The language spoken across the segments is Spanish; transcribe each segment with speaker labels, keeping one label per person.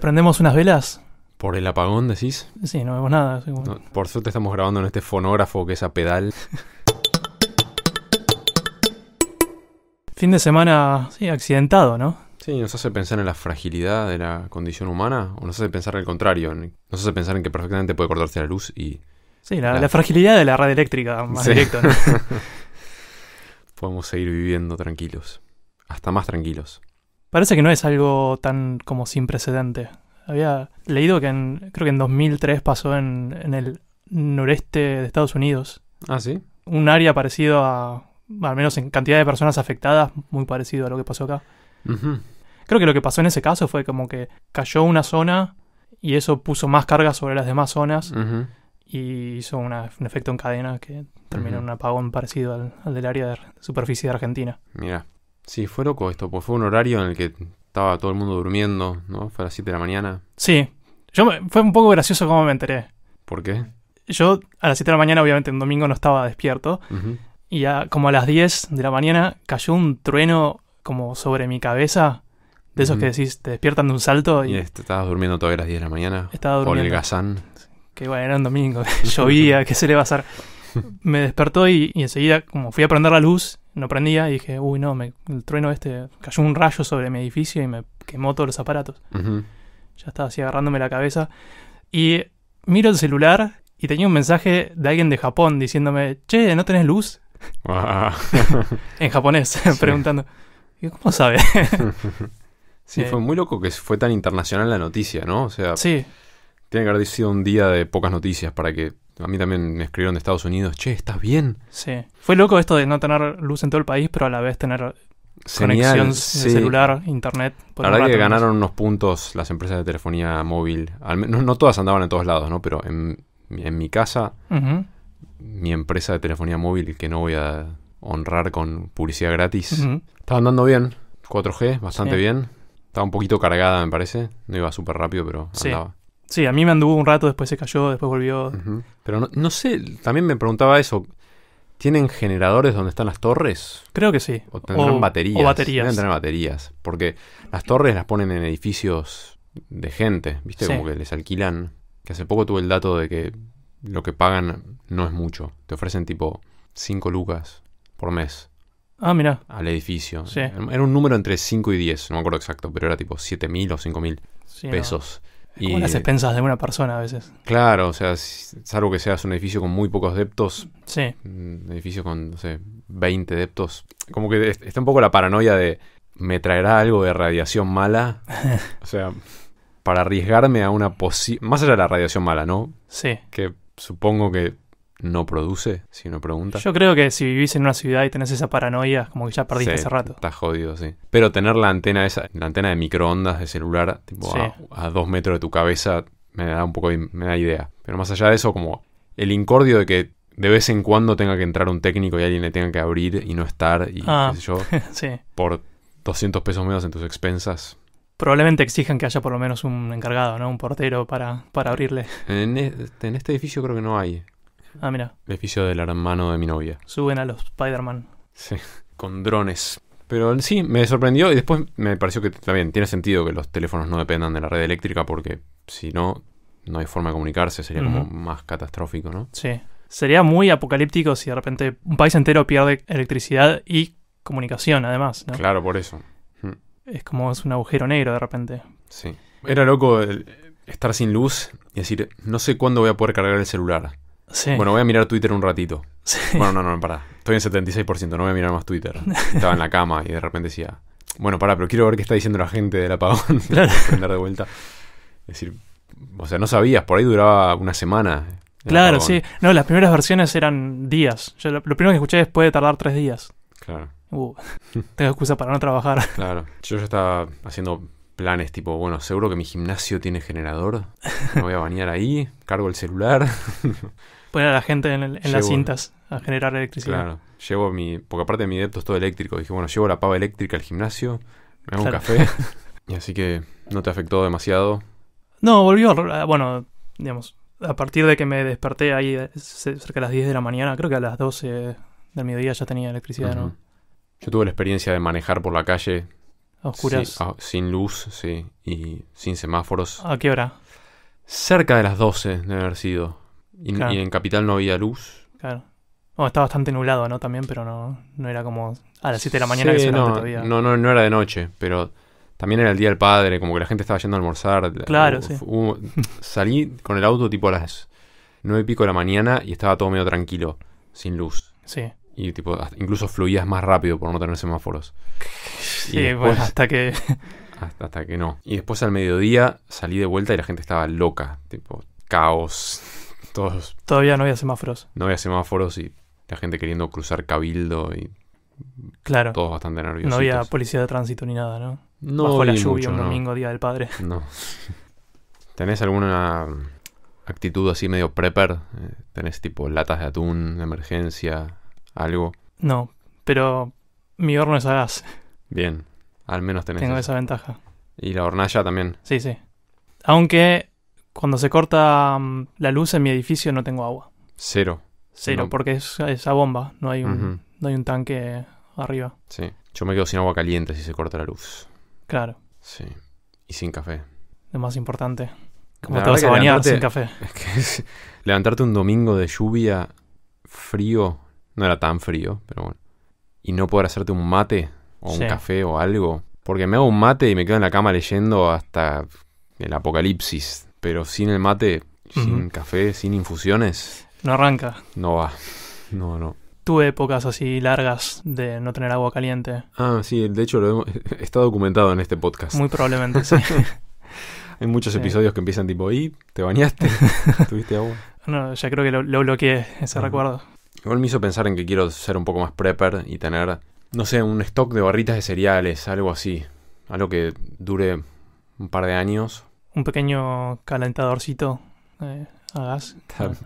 Speaker 1: prendemos unas velas?
Speaker 2: ¿Por el apagón decís? Sí, no vemos nada. por suerte estamos grabando en este fonógrafo que es a pedal.
Speaker 1: fin de semana, sí, accidentado, ¿no?
Speaker 2: Sí, nos hace pensar en la fragilidad de la condición humana, o nos hace pensar en el contrario, nos hace pensar en que perfectamente puede cortarse la luz y... Sí,
Speaker 1: la, fragilidad de la red eléctrica, más directo.
Speaker 2: Podemos seguir viviendo tranquilos, hasta más tranquilos.
Speaker 1: Parece que no es algo tan como sin precedente. Había leído que en, creo que en 2003 pasó en, el noreste de Estados Unidos. Ah, sí. Un área parecido a, al menos en cantidad de personas afectadas, muy parecido a lo que pasó acá. Creo que lo que pasó en ese caso fue como que cayó una zona y eso puso más carga sobre las demás zonas y hizo un efecto en cadena que terminó en un apagón parecido al, al del área de superficie de Argentina.
Speaker 2: Mira. Sí, fue loco esto, pues fue un horario en el que estaba todo el mundo durmiendo, ¿no? Fue a las 7 de la mañana.
Speaker 1: Sí, yo fue un poco gracioso como me enteré. ¿Por qué? Yo a las 7 de la mañana, obviamente, un domingo no estaba despierto. Y como a las 10 de la mañana cayó un trueno como sobre mi cabeza. De esos que decís, te despiertan de un salto. Y,
Speaker 2: este, estabas durmiendo todavía a las 10 de la mañana. Estaba durmiendo. Por el gazán.
Speaker 1: Que bueno, era un domingo. Llovía, que se le va a hacer? me despertó y, enseguida, como fui a prender la luz, no prendía y dije, uy, no, el trueno este cayó un rayo sobre mi edificio y me quemó todos los aparatos. Ya estaba así agarrándome la cabeza. Y miro el celular y tenía un mensaje de alguien de Japón diciéndome, che, ¿no tenés luz?
Speaker 2: Ah.
Speaker 1: en japonés, preguntando. ¿Cómo sabe?
Speaker 2: sí, fue muy loco que fue tan internacional la noticia, ¿no? O sea, sí. tiene que haber sido un día de pocas noticias para que a mí también me escribieron de Estados Unidos, che, ¿estás bien?
Speaker 1: Sí. Fue loco esto de no tener luz en todo el país, pero a la vez tener conexión celular, internet. La verdad que ganaron
Speaker 2: unos puntos las empresas de telefonía móvil. Al, no, no, todas andaban en todos lados, ¿no? Pero en, mi casa, mi empresa de telefonía móvil, que no voy a honrar con publicidad gratis, estaba andando bien. 4G, bastante bien. Estaba un poquito cargada, me parece. No iba súper rápido, pero andaba.
Speaker 1: Sí, a mí me anduvo un rato, después se cayó, después volvió.
Speaker 2: Pero no, sé, también me preguntaba eso. ¿Tienen generadores donde están las torres? Creo que sí. O tendrán baterías. O baterías. Deben tener baterías. Porque las torres las ponen en edificios de gente, ¿viste? Como que les alquilan. Que hace poco tuve el dato de que lo que pagan no es mucho. Te ofrecen tipo 5 lucas por mes. Ah, mira. Al edificio. Era un número entre 5 y 10, no me acuerdo exacto, pero era tipo 7 mil o 5 mil pesos. Y, como las expensas de una persona a veces. Claro, o sea, salvo que seas un edificio con muy pocos deptos. Sí. Un mm, edificio con, no sé, 20 deptos. Como que está un poco la paranoia de, ¿me traerá algo de radiación mala? o sea, para arriesgarme a una posible... Más allá de la radiación mala, ¿no? Sí. Que supongo que no produce, si uno pregunta. Yo
Speaker 1: creo que si vivís en una ciudad y tenés esa paranoia, como que ya perdiste ese rato.
Speaker 2: está jodido, sí. Pero tener la antena esa, la antena de microondas de celular, tipo a, dos metros de tu cabeza, me da un poco, me da idea. Pero más allá de eso, como el incordio de que de vez en cuando tenga que entrar un técnico y alguien le tenga que abrir y no estar y ah. yo, por 200 pesos menos en tus expensas,
Speaker 1: probablemente exijan que haya por lo menos un encargado, ¿no? Un portero para, para abrirle.
Speaker 2: en e, este, edificio creo que no hay. Ah, mira. El edificio del hermano de mi novia.
Speaker 1: Suben a los Spider-Man.
Speaker 2: Sí, con drones. Pero sí, me sorprendió y después me pareció que también tiene sentido que los teléfonos no dependan de la red eléctrica porque si no, no hay forma de comunicarse, sería como más catastrófico, ¿no?
Speaker 1: Sí. Sería muy apocalíptico si de repente un país entero pierde electricidad y comunicación, además,
Speaker 2: Claro, por eso.
Speaker 1: Es como es un agujero negro de repente.
Speaker 2: Sí. Era loco estar sin luz y decir, no sé cuándo voy a poder cargar el celular. Bueno, voy a mirar Twitter un ratito. Bueno, no, no, no, pará. Estoy en 76%, no voy a mirar más Twitter. Estaba en la cama y de repente decía, bueno, para, pero quiero ver qué está diciendo la gente del apagón. Claro. Prender de vuelta. Es decir, o sea, no sabías, por ahí duraba una semana. Claro, sí.
Speaker 1: No, las primeras versiones eran días. lo, primero que escuché es puede tardar tres días. Claro. Uh, tengo excusa para no trabajar.
Speaker 2: Claro. Yo ya estaba haciendo planes tipo, bueno, seguro que mi gimnasio tiene generador, me voy a bañar ahí, cargo el celular. Poner a la gente en, las cintas a generar electricidad. Claro, llevo mi, porque aparte mi depto es todo eléctrico, dije, bueno, llevo la pava eléctrica al gimnasio, me hago un café, y así que no te afectó demasiado.
Speaker 1: No, volvió, ah, bueno, digamos, a partir de que me desperté ahí eh, cerca de las 10 de la mañana, creo que a las 12 del mediodía ya tenía electricidad, ¿no?
Speaker 2: Yo tuve la experiencia de manejar por la calle oscuras. Ah, sin luz, sí, y sin semáforos. ¿A qué hora? Cerca de las 12 debe haber sido. Y, en Capital no había luz.
Speaker 1: Claro. está bastante nublado, ¿no? También, pero no, no era como a las 7 de la mañana que se no, todavía.
Speaker 2: No, no, era de noche, pero también era el Día del Padre, como que la gente estaba yendo a almorzar. Claro, sí. salí con el auto tipo a las 9 y pico de la mañana y estaba todo medio tranquilo, sin luz. Sí. Y tipo, incluso fluías más rápido por no tener semáforos. Sí, hasta que. Hasta, hasta, que no. Y después al mediodía salí de vuelta y la gente estaba loca. Tipo, caos. Todos.
Speaker 1: Todavía no había semáforos.
Speaker 2: No había semáforos y la gente queriendo cruzar cabildo y. Claro. Todos bastante nerviosos. No había
Speaker 1: policía de tránsito ni nada, ¿no? No. Bajo la lluvia un domingo, día del padre.
Speaker 2: No. ¿Tenés alguna mm, actitud así medio prepper? Eh, ¿Tenés tipo latas de atún de emergencia? algo?
Speaker 1: No, pero mi horno es a gas.
Speaker 2: Bien, al menos tenés. Tengo esa, ventaja. Y la hornalla también.
Speaker 1: Sí, sí. Aunque cuando se corta mm, la luz en mi edificio no tengo agua. Cero. Cero, porque es, esa bomba, no hay, un, hay un tanque arriba.
Speaker 2: Sí. Yo me quedo sin agua caliente si se corta la luz. Claro. Sí. Y sin café.
Speaker 1: Lo más importante. ¿Cómo te vas a bañar sin café? Es
Speaker 2: que levantarte un domingo de lluvia, frío, no era tan frío, pero bueno. Y no poder hacerte un mate o un café o algo. Porque me hago un mate y me quedo en la cama leyendo hasta el apocalipsis. Pero sin el mate, sin café, sin infusiones. No arranca. No va. No, no.
Speaker 1: Tuve épocas así largas de no tener agua caliente.
Speaker 2: Ah, sí, de hecho lo hemos, está documentado en este podcast. Muy probablemente, sí. Hay muchos episodios que empiezan tipo, ¿y te bañaste? ¿Tuviste agua?
Speaker 1: No, ya creo que lo, bloqueé ese recuerdo.
Speaker 2: Igual me hizo pensar en que quiero ser un poco más prepper y tener, no sé, un stock de barritas de cereales, algo así. Algo que dure un par de años.
Speaker 1: Un pequeño calentadorcito eh, a gas.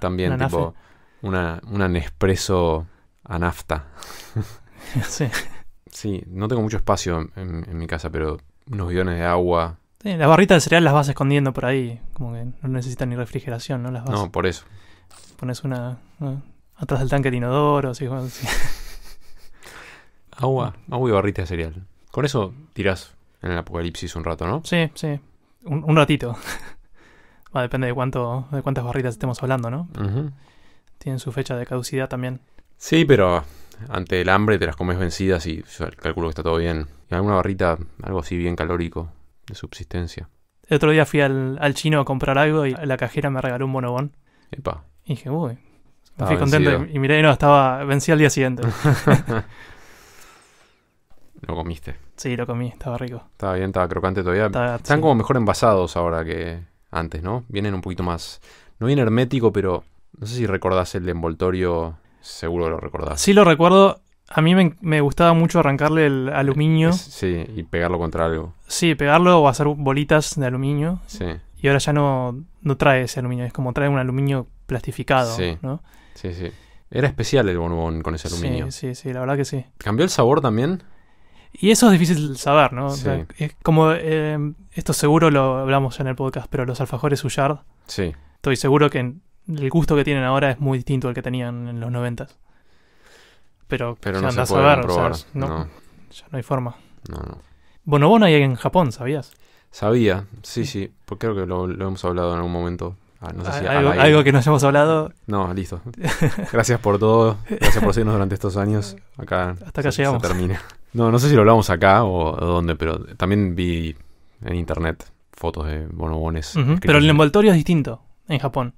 Speaker 1: también, tipo,
Speaker 2: una, Nespresso a nafta. sí. Sí, no tengo mucho espacio en, mi casa, pero unos guiones de agua.
Speaker 1: Sí, las barritas de cereal las vas escondiendo por ahí. Como que no necesitan ni refrigeración, ¿no? Las No, por eso. Pones una atrás del tanque de inodoro, así, Agua,
Speaker 2: agua y barrita de cereal. Con eso tirás en el apocalipsis un rato, ¿no?
Speaker 1: Sí, sí. Un, ratito. depende de cuánto, de cuántas barritas estemos hablando, ¿no? Tienen su fecha de caducidad también.
Speaker 2: Sí, pero ante el hambre te las comes vencidas y yo calculo que está todo bien. Y alguna barrita, algo así bien calórico, de subsistencia.
Speaker 1: El otro día fui al, al chino a comprar algo y la cajera me regaló un bonobón. Epa. Y dije, uy,
Speaker 2: estaba fui contento
Speaker 1: y, miré no, estaba. Vencí al día siguiente.
Speaker 2: lo comiste.
Speaker 1: Sí, lo comí, estaba rico.
Speaker 2: Estaba bien, estaba crocante todavía. Están como mejor envasados ahora que antes, ¿no? Vienen un poquito más. No bien hermético, pero no sé si recordás el envoltorio. Seguro lo recordás. Sí,
Speaker 1: lo recuerdo. A mí me, gustaba mucho arrancarle el aluminio.
Speaker 2: sí, y pegarlo contra algo.
Speaker 1: Sí, pegarlo o hacer bolitas de aluminio. Sí. Y ahora ya no, no trae ese aluminio, es como trae un aluminio plastificado, sí. ¿no?
Speaker 2: Sí, sí. Era especial el bonobón con ese aluminio. Sí, sí, sí, la verdad que sí. ¿Cambió el sabor también?
Speaker 1: Y eso es difícil saber, ¿no? es como, eh, esto seguro lo hablamos en el podcast, pero los alfajores Ullard, sí. estoy seguro que el gusto que tienen ahora es muy distinto al que tenían en los noventas. Pero, pero no se a probar, no, ya no hay forma.
Speaker 2: No,
Speaker 1: no. hay en Japón, ¿sabías?
Speaker 2: Sabía, sí, sí, porque creo que lo hemos hablado en algún momento. Ah, ah, ¿Algo, que no hayamos hablado. No, listo. Gracias por todo. Gracias por seguirnos durante estos años. Acá Hasta acá llegamos. No, no sé si lo hablamos acá o, dónde, pero también vi en internet fotos de bonobones. pero el
Speaker 1: envoltorio es distinto en Japón.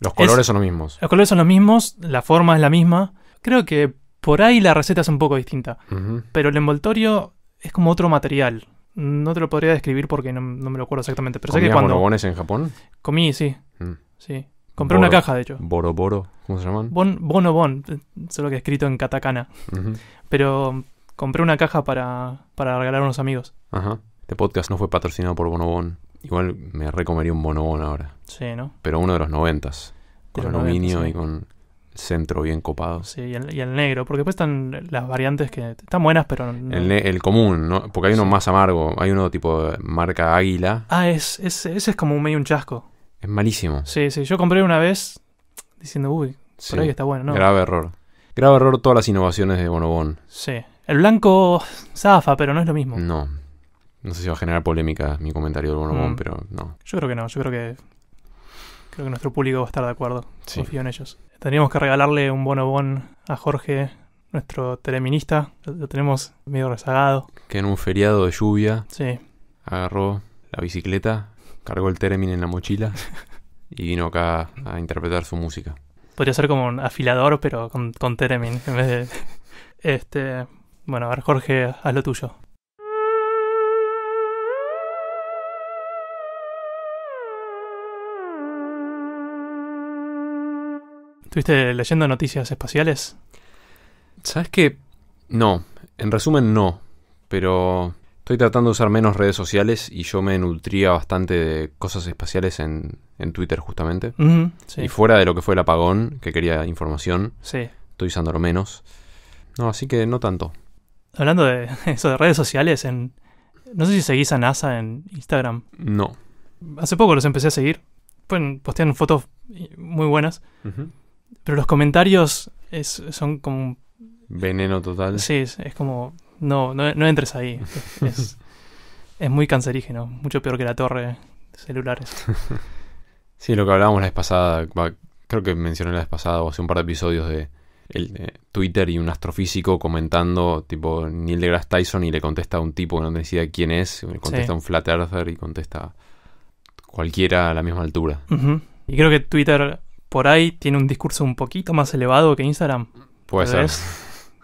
Speaker 2: Los colores son los mismos.
Speaker 1: Los colores son los mismos, la forma es la misma. Creo que por ahí la receta es un poco distinta. Pero el envoltorio es como otro material. No te lo podría describir porque no, me lo acuerdo exactamente. Pero sé que cuando. bonobones en Japón? Comí, sí. Mm. Sí. Compré una caja, de hecho. Boro Boro, ¿cómo se llaman? Bon, bonobon, solo que escrito en katakana. Pero compré una caja para, para regalar a unos amigos.
Speaker 2: Ajá. Este podcast no fue patrocinado por Bonobon. Igual me recomendaría un Bonobon ahora. Sí, ¿no? Pero uno de los noventas. Con dominio aluminio y con centro bien copado. Sí, y
Speaker 1: el, negro, porque después están las variantes que están buenas, pero... El,
Speaker 2: común, ¿no? Porque hay uno más amargo, hay uno tipo marca águila.
Speaker 1: Ah, es, ese es como medio un chasco.
Speaker 2: Es malísimo.
Speaker 1: Sí, sí, yo compré una vez diciendo, uy, por ahí está bueno, ¿no? Grave
Speaker 2: error. Grave error todas las innovaciones de Bonobón. Sí. El blanco
Speaker 1: zafa, pero no es lo
Speaker 2: mismo. No. No sé si va a generar polémica mi comentario de Bonobón, mm. pero no.
Speaker 1: Yo creo que no, yo creo que Creo que nuestro público va a estar de acuerdo. Confío en ellos. Tendríamos que regalarle un bonobón a Jorge, nuestro tereminista. Lo tenemos medio rezagado.
Speaker 2: Que en un feriado de lluvia sí. agarró la bicicleta, cargó el teremin en la mochila y vino acá a interpretar su música.
Speaker 1: Podría ser como un afilador, pero con, con teremin en vez de... Este, bueno, a ver, Jorge, haz lo tuyo. ¿Estuviste leyendo noticias espaciales?
Speaker 2: ¿Sabes qué? No. En resumen, no. Pero estoy tratando de usar menos redes sociales y yo me nutría bastante de cosas espaciales en, Twitter, justamente. Y fuera de lo que fue el apagón, que quería información, sí. estoy usándolo menos. No, así que no tanto.
Speaker 1: Hablando de eso de redes sociales, en, no sé si seguís a NASA en Instagram. No. Hace poco los empecé a seguir. Pueden, postean fotos muy buenas. Pero los comentarios son como...
Speaker 2: Veneno total. Sí,
Speaker 1: es, como... No, no, entres ahí. Es, es, muy cancerígeno, mucho peor que la torre de celulares.
Speaker 2: sí, lo que hablábamos la vez pasada, creo que mencioné la vez pasada o hace un par de episodios de, el, Twitter y un astrofísico comentando, tipo Neil deGrasse Tyson, y le contesta a un tipo que no decía quién es, le contesta a un flat earther y contesta cualquiera a la misma altura.
Speaker 1: Y creo que Twitter por ahí tiene un discurso un poquito más elevado que Instagram. Puede ser.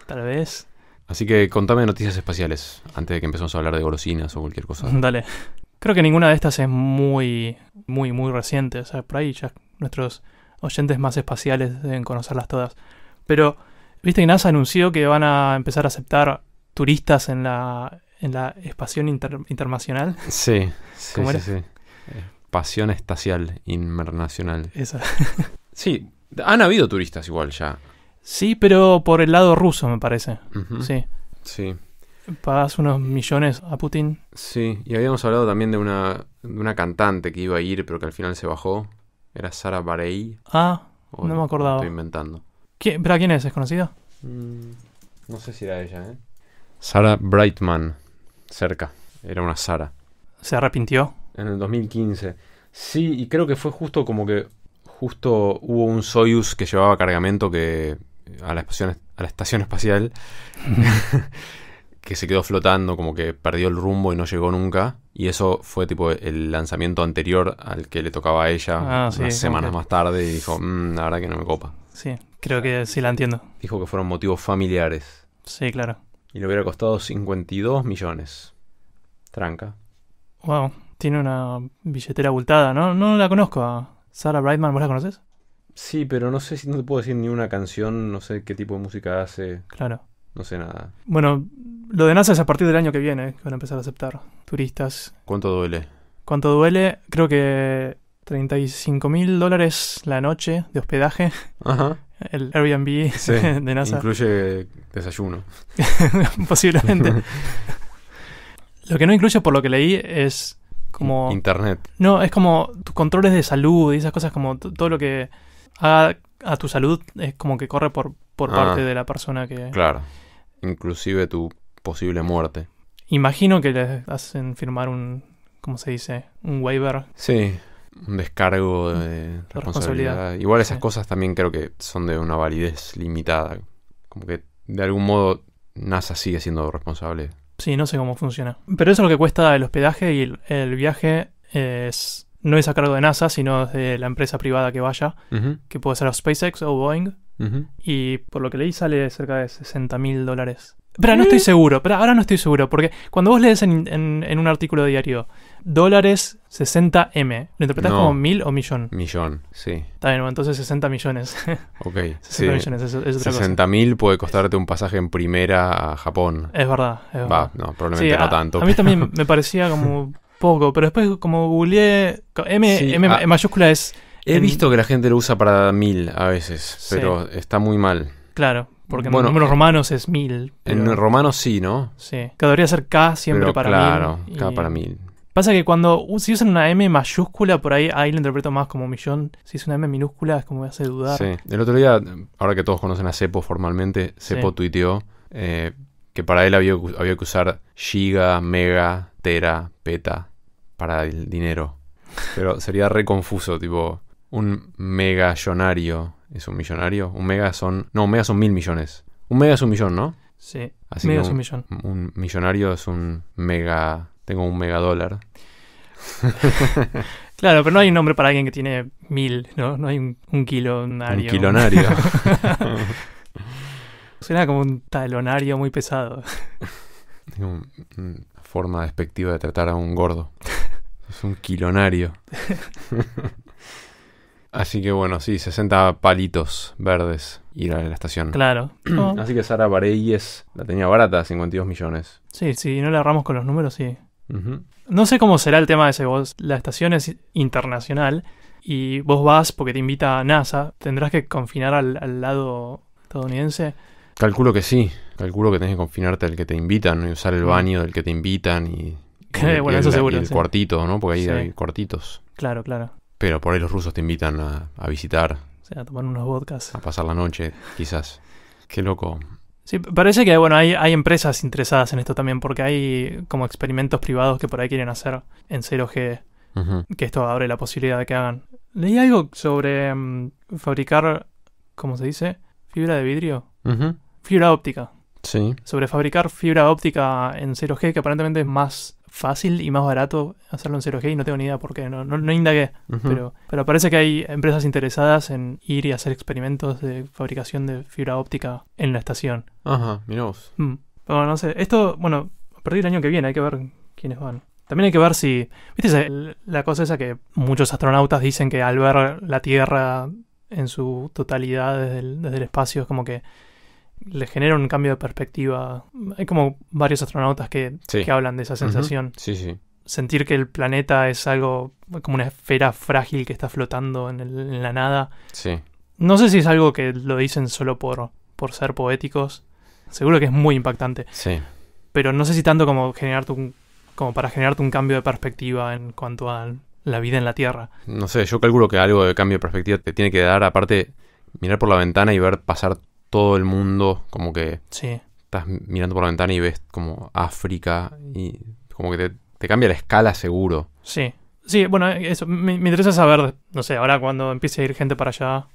Speaker 1: tal vez.
Speaker 2: Así que contame noticias espaciales antes de que empecemos a hablar de golosinas o cualquier cosa. Dale.
Speaker 1: Creo que ninguna de estas es muy, muy, muy reciente. O sea, por ahí ya nuestros oyentes más espaciales deben conocerlas todas. Pero, viste que NASA anunció que van a empezar a aceptar turistas en la, en la Espación Internacional. Sí, sí, sí, sí
Speaker 2: pasión estacial internacional. Esa. sí, han habido turistas igual ya.
Speaker 1: Sí, pero por el lado ruso, me parece. Sí. Sí. Pagas unos millones a Putin.
Speaker 2: Sí, y habíamos hablado también de una, una cantante que iba a ir, pero que al final se bajó. Era Sara Barey. Ah, no me acordaba. Estoy inventando.
Speaker 1: ¿Quién, quién es? ¿Es conocida?
Speaker 2: Mm, no sé si era ella, ¿eh? Sara Brightman, cerca. Era una Sara. ¿Se arrepintió? en el 2015. Sí, y creo que fue justo como que justo hubo un Soyuz que llevaba cargamento que eh, a la, a la estación espacial que se quedó flotando, como que perdió el rumbo y no llegó nunca. Y eso fue tipo el lanzamiento anterior al que le tocaba a ella ah, unas semanas más tarde y dijo, mm, la verdad que no me copa. Sí, creo que sí la entiendo. Dijo que fueron motivos familiares. Sí, claro. Y le hubiera costado 52 millones. Tranca.
Speaker 1: Wow. Tiene una billetera abultada, ¿no? No la conozco a Sarah Brightman, ¿vos la conoces?
Speaker 2: Sí, pero no sé si no te puedo decir ni una canción, no sé qué tipo de música hace. Claro. No sé nada.
Speaker 1: Bueno, lo de NASA es a partir del año que viene que van a empezar a aceptar turistas.
Speaker 2: ¿Cuánto duele?
Speaker 1: ¿Cuánto duele? Creo que 35 mil dólares la noche de hospedaje. Ajá. El Airbnb de NASA.
Speaker 2: Incluye desayuno. Posiblemente.
Speaker 1: lo que no incluye, por lo que leí, es Internet. No, es como tus controles de salud y esas cosas, como todo lo que haga a tu salud es como que corre por, ah. parte de la persona que... Claro.
Speaker 2: Inclusive tu posible muerte.
Speaker 1: Imagino que les hacen firmar un, ¿cómo se dice? Un waiver.
Speaker 2: Sí, un descargo mm, de responsabilidad. Igual esas cosas también creo que son de una validez limitada. Como que de algún modo NASA sigue siendo responsable
Speaker 1: Sí, no sé cómo funciona. Pero eso es lo que cuesta el hospedaje y el, viaje es no es a cargo de NASA, sino de la empresa privada que vaya, que puede ser SpaceX o Boeing. Y por lo que leí sale cerca de 60 mil dólares. Pero no mm. estoy seguro, pero ahora no estoy seguro, porque cuando vos lees en, un artículo diario dólares 60M, ¿lo interpretás como mil o millón? Millón, sí. Está bien, entonces 60 millones. ok. 60 millones, eso. es 60
Speaker 2: mil puede costarte un pasaje en primera a Japón. Es verdad, Va, no, probablemente no tanto. A mí también
Speaker 1: me parecía como poco, pero después como googleé, M, ah. mayúscula es... He visto
Speaker 2: que la gente lo usa para mil a veces, pero está muy mal. Claro, porque bueno, en números romanos
Speaker 1: es mil. En romanos sí, ¿no? Sí. Que debería ser K siempre para mil. Claro, K para mil. Pasa que cuando si usan una M mayúscula, por ahí ahí lo interpreto más como millón. Si es una M minúscula es como me hace dudar. Sí.
Speaker 2: El otro día, ahora que todos conocen a Cepo formalmente, Cepo tuiteó eh, que para él había, había que usar giga, mega, tera, peta para el dinero. Pero sería re confuso, tipo, un megayonario es un millonario. Un mega son. No, un mega son mil millones. Un mega es un millón, ¿no? Sí. Así mega un, es un millón. Un millonario es un mega. Tengo un mega dólar.
Speaker 1: claro, pero no hay un nombre para alguien que tiene mil, ¿no? No hay un, un kilonario. Un kilonario. Suena como un talonario muy pesado.
Speaker 2: Tengo una forma despectiva de tratar a un gordo. Es un kilonario. Así que bueno, sí, 60 palitos verdes ir a la estación. Claro. Así que Sara Vareyes la tenía barata, 52 millones.
Speaker 1: Sí, sí, no le agarramos con los números, sí. No sé cómo será el tema de ese vos. La estación es internacional y vos vas porque te invita a NASA. ¿Tendrás que confinar al, lado estadounidense?
Speaker 2: Calculo que sí. Calculo que tenés que confinarte al que te invitan y usar el mm. baño del que te invitan y. el, cuartito, ¿no? Porque ahí hay cuartitos. Claro, claro. Pero por ahí los rusos te invitan a, visitar. O
Speaker 1: sea, a tomar unos vodkas. A
Speaker 2: pasar la noche, quizás. Qué loco.
Speaker 1: Sí, parece que bueno, hay, hay, empresas interesadas en esto también, porque hay como experimentos privados que por ahí quieren hacer en 0G, que esto abre la posibilidad de que hagan. Leí algo sobre mm, fabricar, ¿cómo se dice? Fibra de vidrio. Fibra óptica. Sí. Sobre fabricar fibra óptica en 0G, que aparentemente es más fácil y más barato hacerlo en 0G y no tengo ni idea por qué, no, no, indagué, pero, pero parece que hay empresas interesadas en ir y hacer experimentos de fabricación de fibra óptica en la estación. Ajá, mira vos. Mm. no sé, esto, bueno, a partir del año que viene hay que ver quiénes van. También hay que ver si, viste la cosa esa que muchos astronautas dicen que al ver la Tierra en su totalidad desde el espacio es como que le genera un cambio de perspectiva. Hay como varios astronautas que, hablan de esa sensación. Sí, sí. Sentir que el planeta es algo como una esfera frágil que está flotando en, la nada. Sí. No sé si es algo que lo dicen solo por, por ser poéticos. Seguro que es muy impactante. Sí. Pero no sé si tanto como generarte un, como para generarte un cambio de perspectiva en cuanto a la vida en la Tierra.
Speaker 2: No sé, yo calculo que algo de cambio de perspectiva te tiene que dar, aparte, mirar por la ventana y ver pasar todo el mundo, como que estás mirando por la ventana y ves como África y como que te, cambia la escala seguro.
Speaker 1: Sí, sí, bueno, eso me, interesa saber, no sé, ahora cuando empiece a ir gente para allá,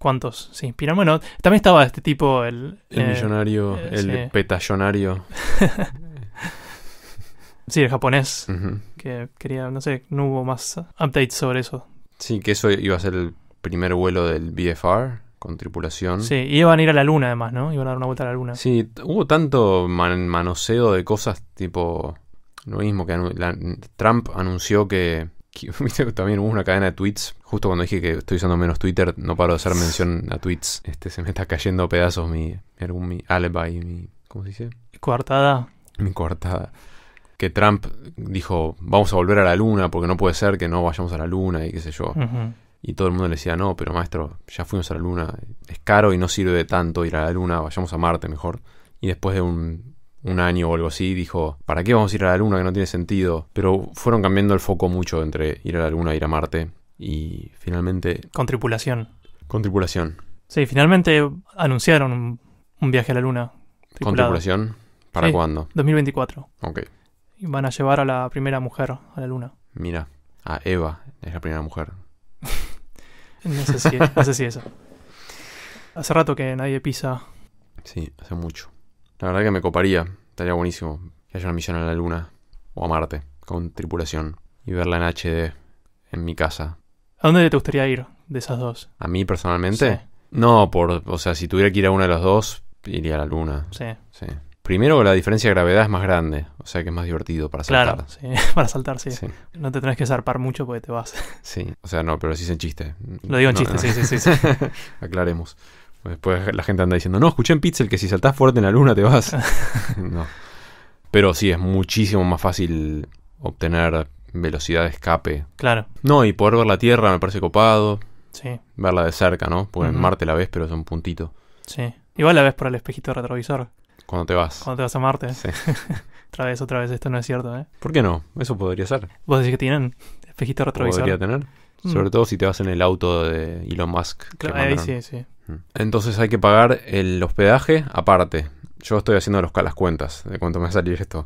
Speaker 1: cuántos se inspiran. Bueno, también estaba este tipo, el... El eh, millonario, eh, el
Speaker 2: petallonario.
Speaker 1: sí, el japonés, que quería, no sé, no hubo más updates
Speaker 2: sobre eso. Sí, que eso iba a ser el primer vuelo del BFR con tripulación. Sí,
Speaker 1: y iban a ir a la luna además, ¿no? Iban a dar una vuelta a la luna.
Speaker 2: Sí, hubo tanto manoseo de cosas tipo lo mismo que Trump anunció que, también hubo una cadena de tweets. Justo cuando dije que estoy usando menos Twitter, no paro de hacer mención a tweets. Este se me está cayendo a pedazos mi, mi, mi alibi, mi
Speaker 1: ¿cómo se dice? Coartada.
Speaker 2: Mi coartada. Que Trump dijo, vamos a volver a la luna porque no puede ser que no vayamos a la luna y qué sé yo. Y todo el mundo le decía, no, pero maestro, ya fuimos a la Luna, es caro y no sirve de tanto ir a la Luna, vayamos a Marte mejor. Y después de un, año o algo así, dijo, ¿para qué vamos a ir a la Luna? Que no tiene sentido. Pero fueron cambiando el foco mucho entre ir a la Luna e ir a Marte. Y finalmente... Con tripulación. Con tripulación.
Speaker 1: Sí, finalmente anunciaron un, viaje a la Luna. ¿Con tripulación? ¿Para cuándo? 2024. Ok. Y van a llevar a la primera mujer a la Luna.
Speaker 2: Mira, a Eva, es la primera mujer.
Speaker 1: no, sé si, no sé eso. Hace rato que nadie pisa.
Speaker 2: Sí, hace mucho. La verdad que me coparía. Estaría buenísimo que haya una misión a la Luna o a Marte con tripulación y verla en HD en mi casa.
Speaker 1: ¿A dónde te gustaría ir de esas dos?
Speaker 2: ¿A mí personalmente? No, por, o sea, si tuviera que ir a una de las dos, iría a la Luna. Sí. Sí. Primero, la diferencia de gravedad es más grande, o sea que es más divertido para saltar. Claro, sí, para saltar, sí.
Speaker 1: No te tenés que zarpar mucho porque te vas.
Speaker 2: Sí, o sea, no, pero sí es en chiste. Lo digo en chiste, sí, sí, sí. Aclaremos. Después la gente anda diciendo, no, escuché en Pixel que si saltás fuerte en la luna te vas. no. Pero sí, es muchísimo más fácil obtener velocidad de escape. Claro. No, y poder ver la Tierra me parece copado. Sí. Verla de cerca, ¿no? Porque en Marte la ves, pero es un puntito.
Speaker 1: Sí. Igual la ves por el espejito retrovisor. Cuando te vas. Cuando te vas a Marte. Sí. otra vez, otra vez, esto no es cierto, ¿eh?
Speaker 2: ¿Por qué no? Eso podría
Speaker 1: ser. ¿Vos decís que tienen espejito retrovisor? Podría tener. Mm. Sobre
Speaker 2: todo si te vas en el auto de Elon Musk. Claro, ahí sí, sí. Mm. Entonces hay que pagar el hospedaje aparte. Yo estoy haciendo los, las cuentas de cuánto me va a salir esto.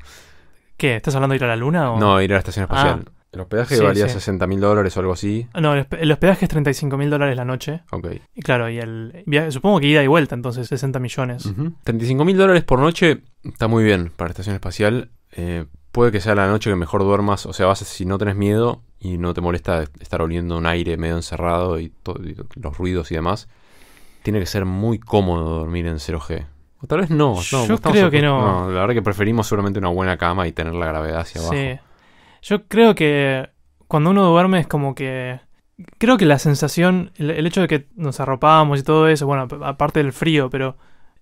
Speaker 1: ¿Qué? ¿Estás hablando de ir a la luna? O... No, ir a la estación espacial. Ah. El hospedaje valía
Speaker 2: 60 mil dólares o algo así.
Speaker 1: Ah, no, el hospedaje es 35 mil dólares la noche. Ok. Y claro, y el viaje, supongo que ida y vuelta, entonces 60 millones.
Speaker 2: 35 mil dólares por noche está muy bien para estación espacial. Eh, puede que sea la noche que mejor duermas. O sea, vas si no tenés miedo y no te molesta estar oliendo un aire medio encerrado y, los ruidos y demás. Tiene que ser muy cómodo dormir en 0G. O tal vez no. Yo creo que no. La verdad que preferimos seguramente una buena cama y tener la gravedad hacia abajo. Sí.
Speaker 1: Yo creo que cuando uno duerme es como que... Creo que la sensación, el, hecho de que nos arropamos y todo eso, bueno, aparte del frío, pero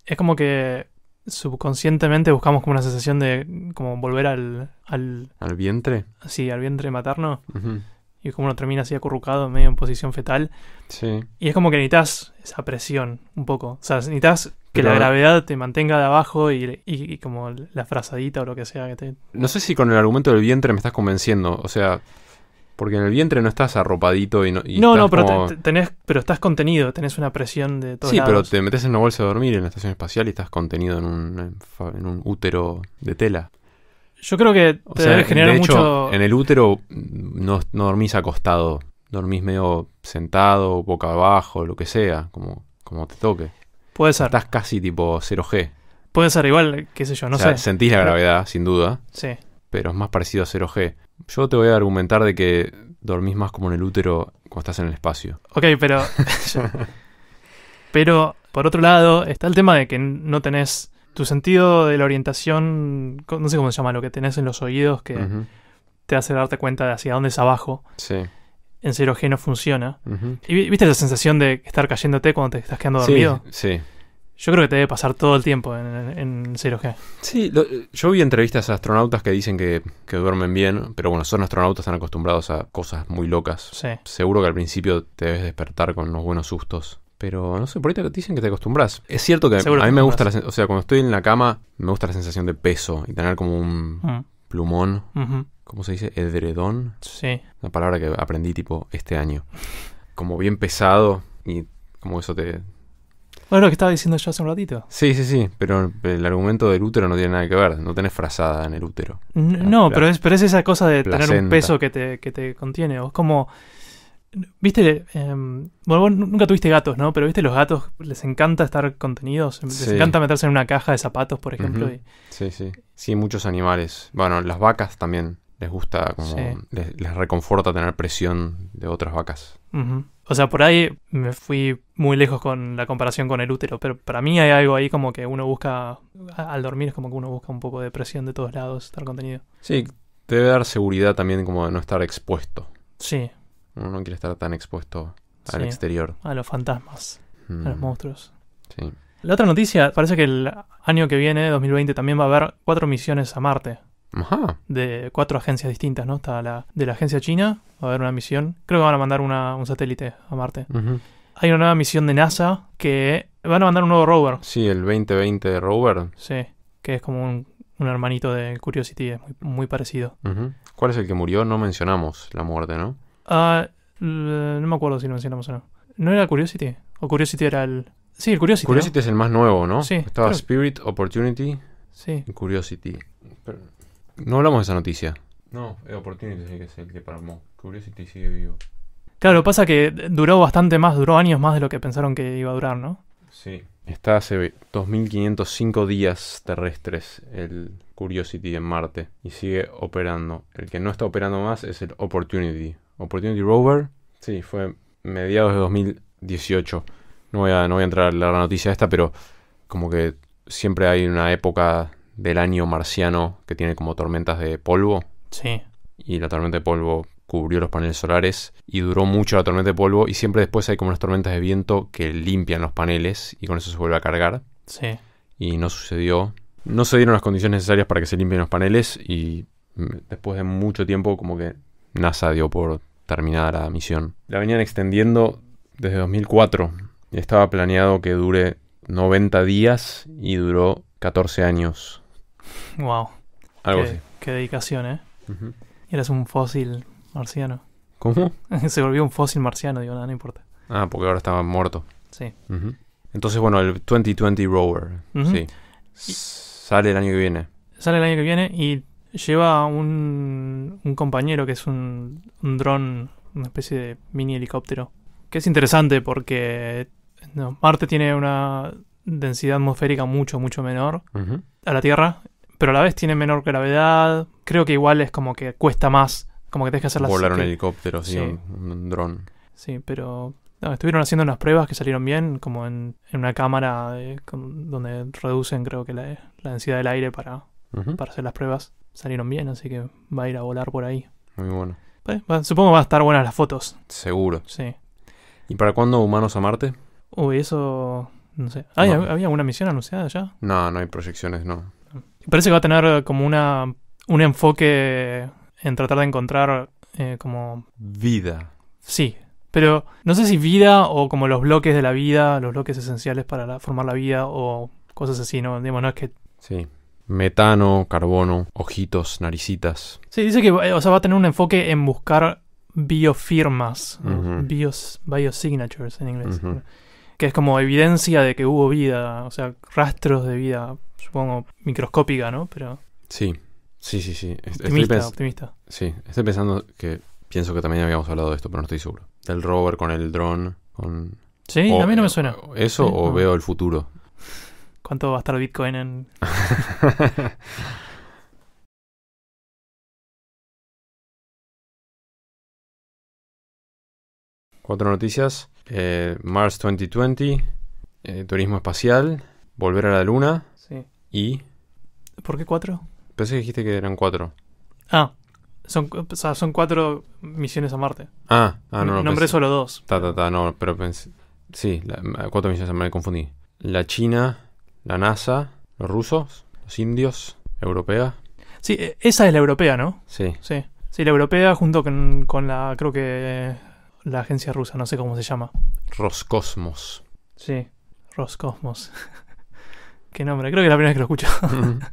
Speaker 1: es como que subconscientemente buscamos como una sensación de como volver al... Al, vientre. Sí, al vientre materno. Y como uno termina así acurrucado, medio en posición fetal. Sí. Y es como que necesitas esa presión un poco. O sea, necesitas que la gravedad te mantenga de abajo y, como la frazadita o lo que sea que te...
Speaker 2: No sé si con el argumento del vientre me estás convenciendo, o sea... Porque en el vientre no estás arropadito y no. no, no, pero,
Speaker 1: tenés, pero estás contenido, tenés una presión de todo. Sí, pero te
Speaker 2: metes en una bolsa de dormir en la estación espacial y estás contenido en un, útero de tela.
Speaker 1: Yo creo que te debe generar mucho.
Speaker 2: En el útero mm, no, no, dormís acostado, dormís medio sentado, boca abajo, lo que sea, como, como te toque. Puede ser. Estás casi tipo 0G.
Speaker 1: Puede ser igual, qué sé yo, no sé. Sentís la
Speaker 2: gravedad, sin duda. Sí. Pero es más parecido a 0G. Yo te voy a argumentar de que dormís más como en el útero cuando estás en el espacio. Ok, pero.
Speaker 1: pero, por otro lado, está el tema de que no tenés. Tu sentido de la orientación. No sé cómo se llama, lo que tenés en los oídos que te hace darte cuenta de hacia dónde es abajo. Sí en 0G no funciona. ¿Y viste la sensación de estar cayéndote cuando te estás quedando dormido? Sí. sí. Yo creo que te debe pasar todo el tiempo en, en 0G.
Speaker 2: Sí, yo vi entrevistas a astronautas que dicen que, duermen bien, pero bueno, son astronautas, están acostumbrados a cosas muy locas. Sí. Seguro que al principio te debes despertar con unos buenos sustos. Pero no sé, por ahí te dicen que te acostumbras. Es cierto que a mí me gusta, la, o sea, cuando estoy en la cama, me gusta la sensación de peso y tener como un, mm plumón, ¿cómo se dice? Edredón. Sí. Una palabra que aprendí tipo este año. Como bien pesado y como eso te...
Speaker 1: Bueno, lo que estaba diciendo yo hace un ratito.
Speaker 2: Sí, sí, sí, pero el argumento del útero no tiene nada que ver, no tenés frazada en el útero. no, pero, es, pero esa cosa de tener un peso
Speaker 1: que te, contiene, o es como... Viste, em, bueno, vos nunca tuviste gatos, ¿no? Pero viste, los gatos les encanta estar contenidos, les encanta meterse en una caja de zapatos, por ejemplo. y,
Speaker 2: sí, sí. Sí, muchos animales. Bueno, las vacas también les gusta, les, reconforta tener presión de otras vacas.
Speaker 1: O sea, por ahí me fui muy lejos con la comparación con el útero, pero para mí hay algo ahí como que uno busca, al dormir es como que uno busca un poco de presión de todos lados, estar contenido.
Speaker 2: Sí, debe dar seguridad también como de no estar expuesto. Sí. Uno no quiere estar tan expuesto al exterior.
Speaker 1: A los fantasmas, a los mm. monstruos. Sí. La otra noticia, parece que el año que viene, 2020, también va a haber cuatro misiones a Marte. Ajá. De cuatro agencias distintas, ¿no? Está la de la agencia china, va a haber una misión. Creo que van a mandar un satélite a Marte. Hay una nueva misión de NASA que van a
Speaker 2: mandar un nuevo rover. Sí, el 2020 de rover.
Speaker 1: Sí, que es como un, hermanito de Curiosity, es muy, parecido.
Speaker 2: ¿Cuál es el que murió? No mencionamos la muerte, ¿no?
Speaker 1: Ah, no me acuerdo si lo mencionamos o no. ¿No era Curiosity? ¿O Curiosity era el, Sí, el Curiosity. Curiosity es el
Speaker 2: más nuevo, ¿no? Sí. Estaba Spirit, Opportunity sí. Curiosity. no hablamos de esa noticia. No, eh, Opportunity es el que parmó. Curiosity sigue vivo.
Speaker 1: Claro, lo pasa que duró bastante más, duró años más de lo que pensaron que iba a durar, ¿no?
Speaker 2: Sí. Está hace 2505 días terrestres el Curiosity en Marte y sigue operando. El que no está operando más es el Opportunity. Opportunity Rover, sí, fue mediados de 2018. No voy a, no entrar a la noticia esta, pero como que siempre hay una época del año marciano que tiene como tormentas de polvo. Sí. Y la tormenta de polvo cubrió los paneles solares y duró mucho la tormenta de polvo y siempre después hay como unas tormentas de viento que limpian los paneles y con eso se vuelve a cargar. Sí. Y no sucedió. No se dieron las condiciones necesarias para que se limpien los paneles y mm, después de mucho tiempo como que NASA dio por terminada la misión. La venían extendiendo desde 2004 estaba planeado que dure 90 días y duró 14 años. Wow. Algo así.
Speaker 1: Qué dedicación, ¿eh? Eras un fósil marciano. ¿Cómo? Se volvió un fósil marciano, digo, nada, no importa.
Speaker 2: Ah, porque ahora estaba muerto. Sí. Entonces, bueno, el 2020 Rover, sí. Sale el año que viene.
Speaker 1: Sale el año que viene y lleva un, compañero que es un, un dron, una especie de mini helicóptero. Que es interesante porque no, Marte tiene una densidad atmosférica mucho, mucho menor a la Tierra, pero a la vez tiene menor gravedad. Creo que igual es como que cuesta más, como que tienes que hacer las... Volar un helicóptero, sí,
Speaker 2: un, dron.
Speaker 1: Sí, pero estuvieron haciendo unas pruebas que salieron bien, como en, una cámara eh, donde reducen creo que la, densidad del aire para, hacer las pruebas. Salieron bien, así que va a ir a volar por ahí.
Speaker 2: Muy bueno. Eh, supongo que van a estar buenas las fotos. Seguro. Sí. ¿Y para cuándo humanos a Marte?
Speaker 1: Uy, eso. No sé. Ah, ¿Había alguna misión anunciada ya?
Speaker 2: No, no hay proyecciones, no.
Speaker 1: Parece que va a tener como una un enfoque en tratar de encontrar eh, como.
Speaker 2: Vida.
Speaker 1: Sí. Pero no sé si vida o como los bloques de la vida, los bloques esenciales para formar la vida o cosas así, ¿no? Digamos, no es que.
Speaker 2: Sí. Metano, carbono, ojitos, naricitas.
Speaker 1: Sí, dice que eh, va a tener un enfoque en buscar biofirmas, bios, biosignatures en inglés que es como evidencia de que hubo vida, o sea, rastros de vida, supongo, microscópica, ¿no? Pero...
Speaker 2: Sí, sí, sí, sí. Optimista, estoy optimista. Sí, estoy pensando que pienso que también habíamos hablado de esto, pero no estoy seguro. Del rover con el dron, con... Sí, a mí no me eh, suena. ¿Eso o veo el futuro?
Speaker 1: ¿Cuánto va a estar Bitcoin en...?
Speaker 2: Cuatro noticias. Eh, Mars 2020, eh, Turismo Espacial, Volver a la Luna sí. y... ¿Por qué cuatro? Pensé que dijiste que eran cuatro.
Speaker 1: Ah, son, son cuatro misiones a Marte.
Speaker 2: Ah, ah no, no. Nombré solo dos. Ta, no, pero Sí, cuatro misiones a Marte, confundí. La China, la NASA, los rusos, los indios, europea.
Speaker 1: Sí, e, esa es la europea, ¿no? Sí. Sí, sí la europea junto con, con la, creo que la agencia rusa, no sé cómo se llama.
Speaker 2: Roscosmos.
Speaker 1: Sí, Roscosmos. Qué nombre, creo que es la primera vez que lo escucho.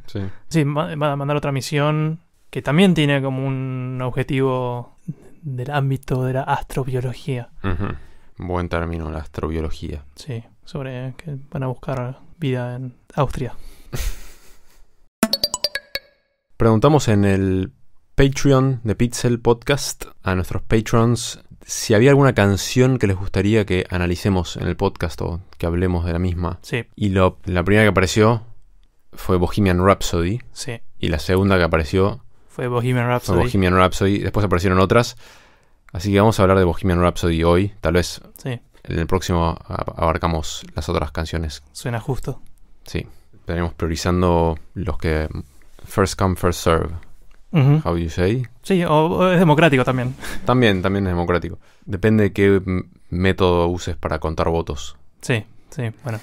Speaker 1: sí. sí, va a mandar otra misión que también tiene como un objetivo del ámbito de la astrobiología.
Speaker 2: Buen término, la astrobiología.
Speaker 1: Sí, sobre que van a buscar vida en Austria.
Speaker 2: Preguntamos en el Patreon de Pixel Podcast a nuestros patrons si había alguna canción que les gustaría que analicemos en el podcast o que hablemos de la misma. Sí. Y la primera que apareció fue Bohemian Rhapsody. Sí. Y la segunda que apareció fue Bohemian Rhapsody. Fue Bohemian Rhapsody. Después aparecieron otras. Así que vamos a hablar de Bohemian Rhapsody hoy. Tal vez sí. en el próximo abarcamos las otras canciones.
Speaker 1: Suena justo.
Speaker 2: Sí. Estaremos priorizando los que first come, first serve. Sí, o, es democrático también. También, también es democrático. Depende de qué método uses para contar votos.
Speaker 3: Sí,
Speaker 1: sí, bueno.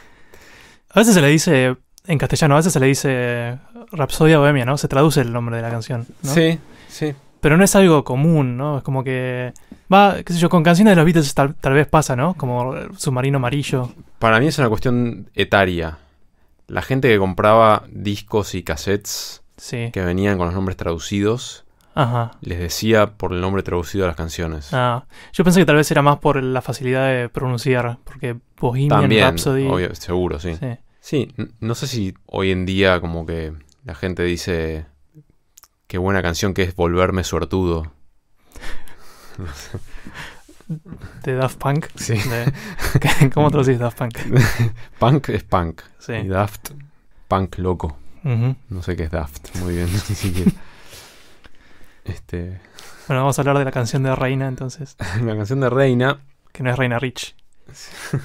Speaker 1: a veces se le dice, en castellano, a veces se le dice Rapsodia Bohemia, ¿no? Se traduce el nombre de la canción. Sí, sí. Pero no es algo común, ¿no? Es como que. Va, qué sé yo, con canciones de los Beatles tal vez pasa, ¿no? Como eh, Submarino Amarillo.
Speaker 2: Para mí es una cuestión etaria. La gente que compraba discos y cassettes que venían con los nombres traducidos. Les decía por el nombre traducido de las canciones.
Speaker 1: Ah, yo pensé que tal vez era más por la facilidad de pronunciar, porque Bohemian También, Rhapsody. Obvio, seguro, sí. sí.
Speaker 2: no sé si hoy en día como que la gente dice qué buena canción que es Volverme suertudo.
Speaker 1: de Daft Punk. Sí. ¿Cómo traducís Daft Punk?
Speaker 2: punk es punk. Y Daft Punk loco. No sé qué es Daft, muy bien, ni siquiera. Este...
Speaker 1: Bueno, vamos a hablar de la canción de Reina entonces. la canción de Reina. Que no es Reina Rich.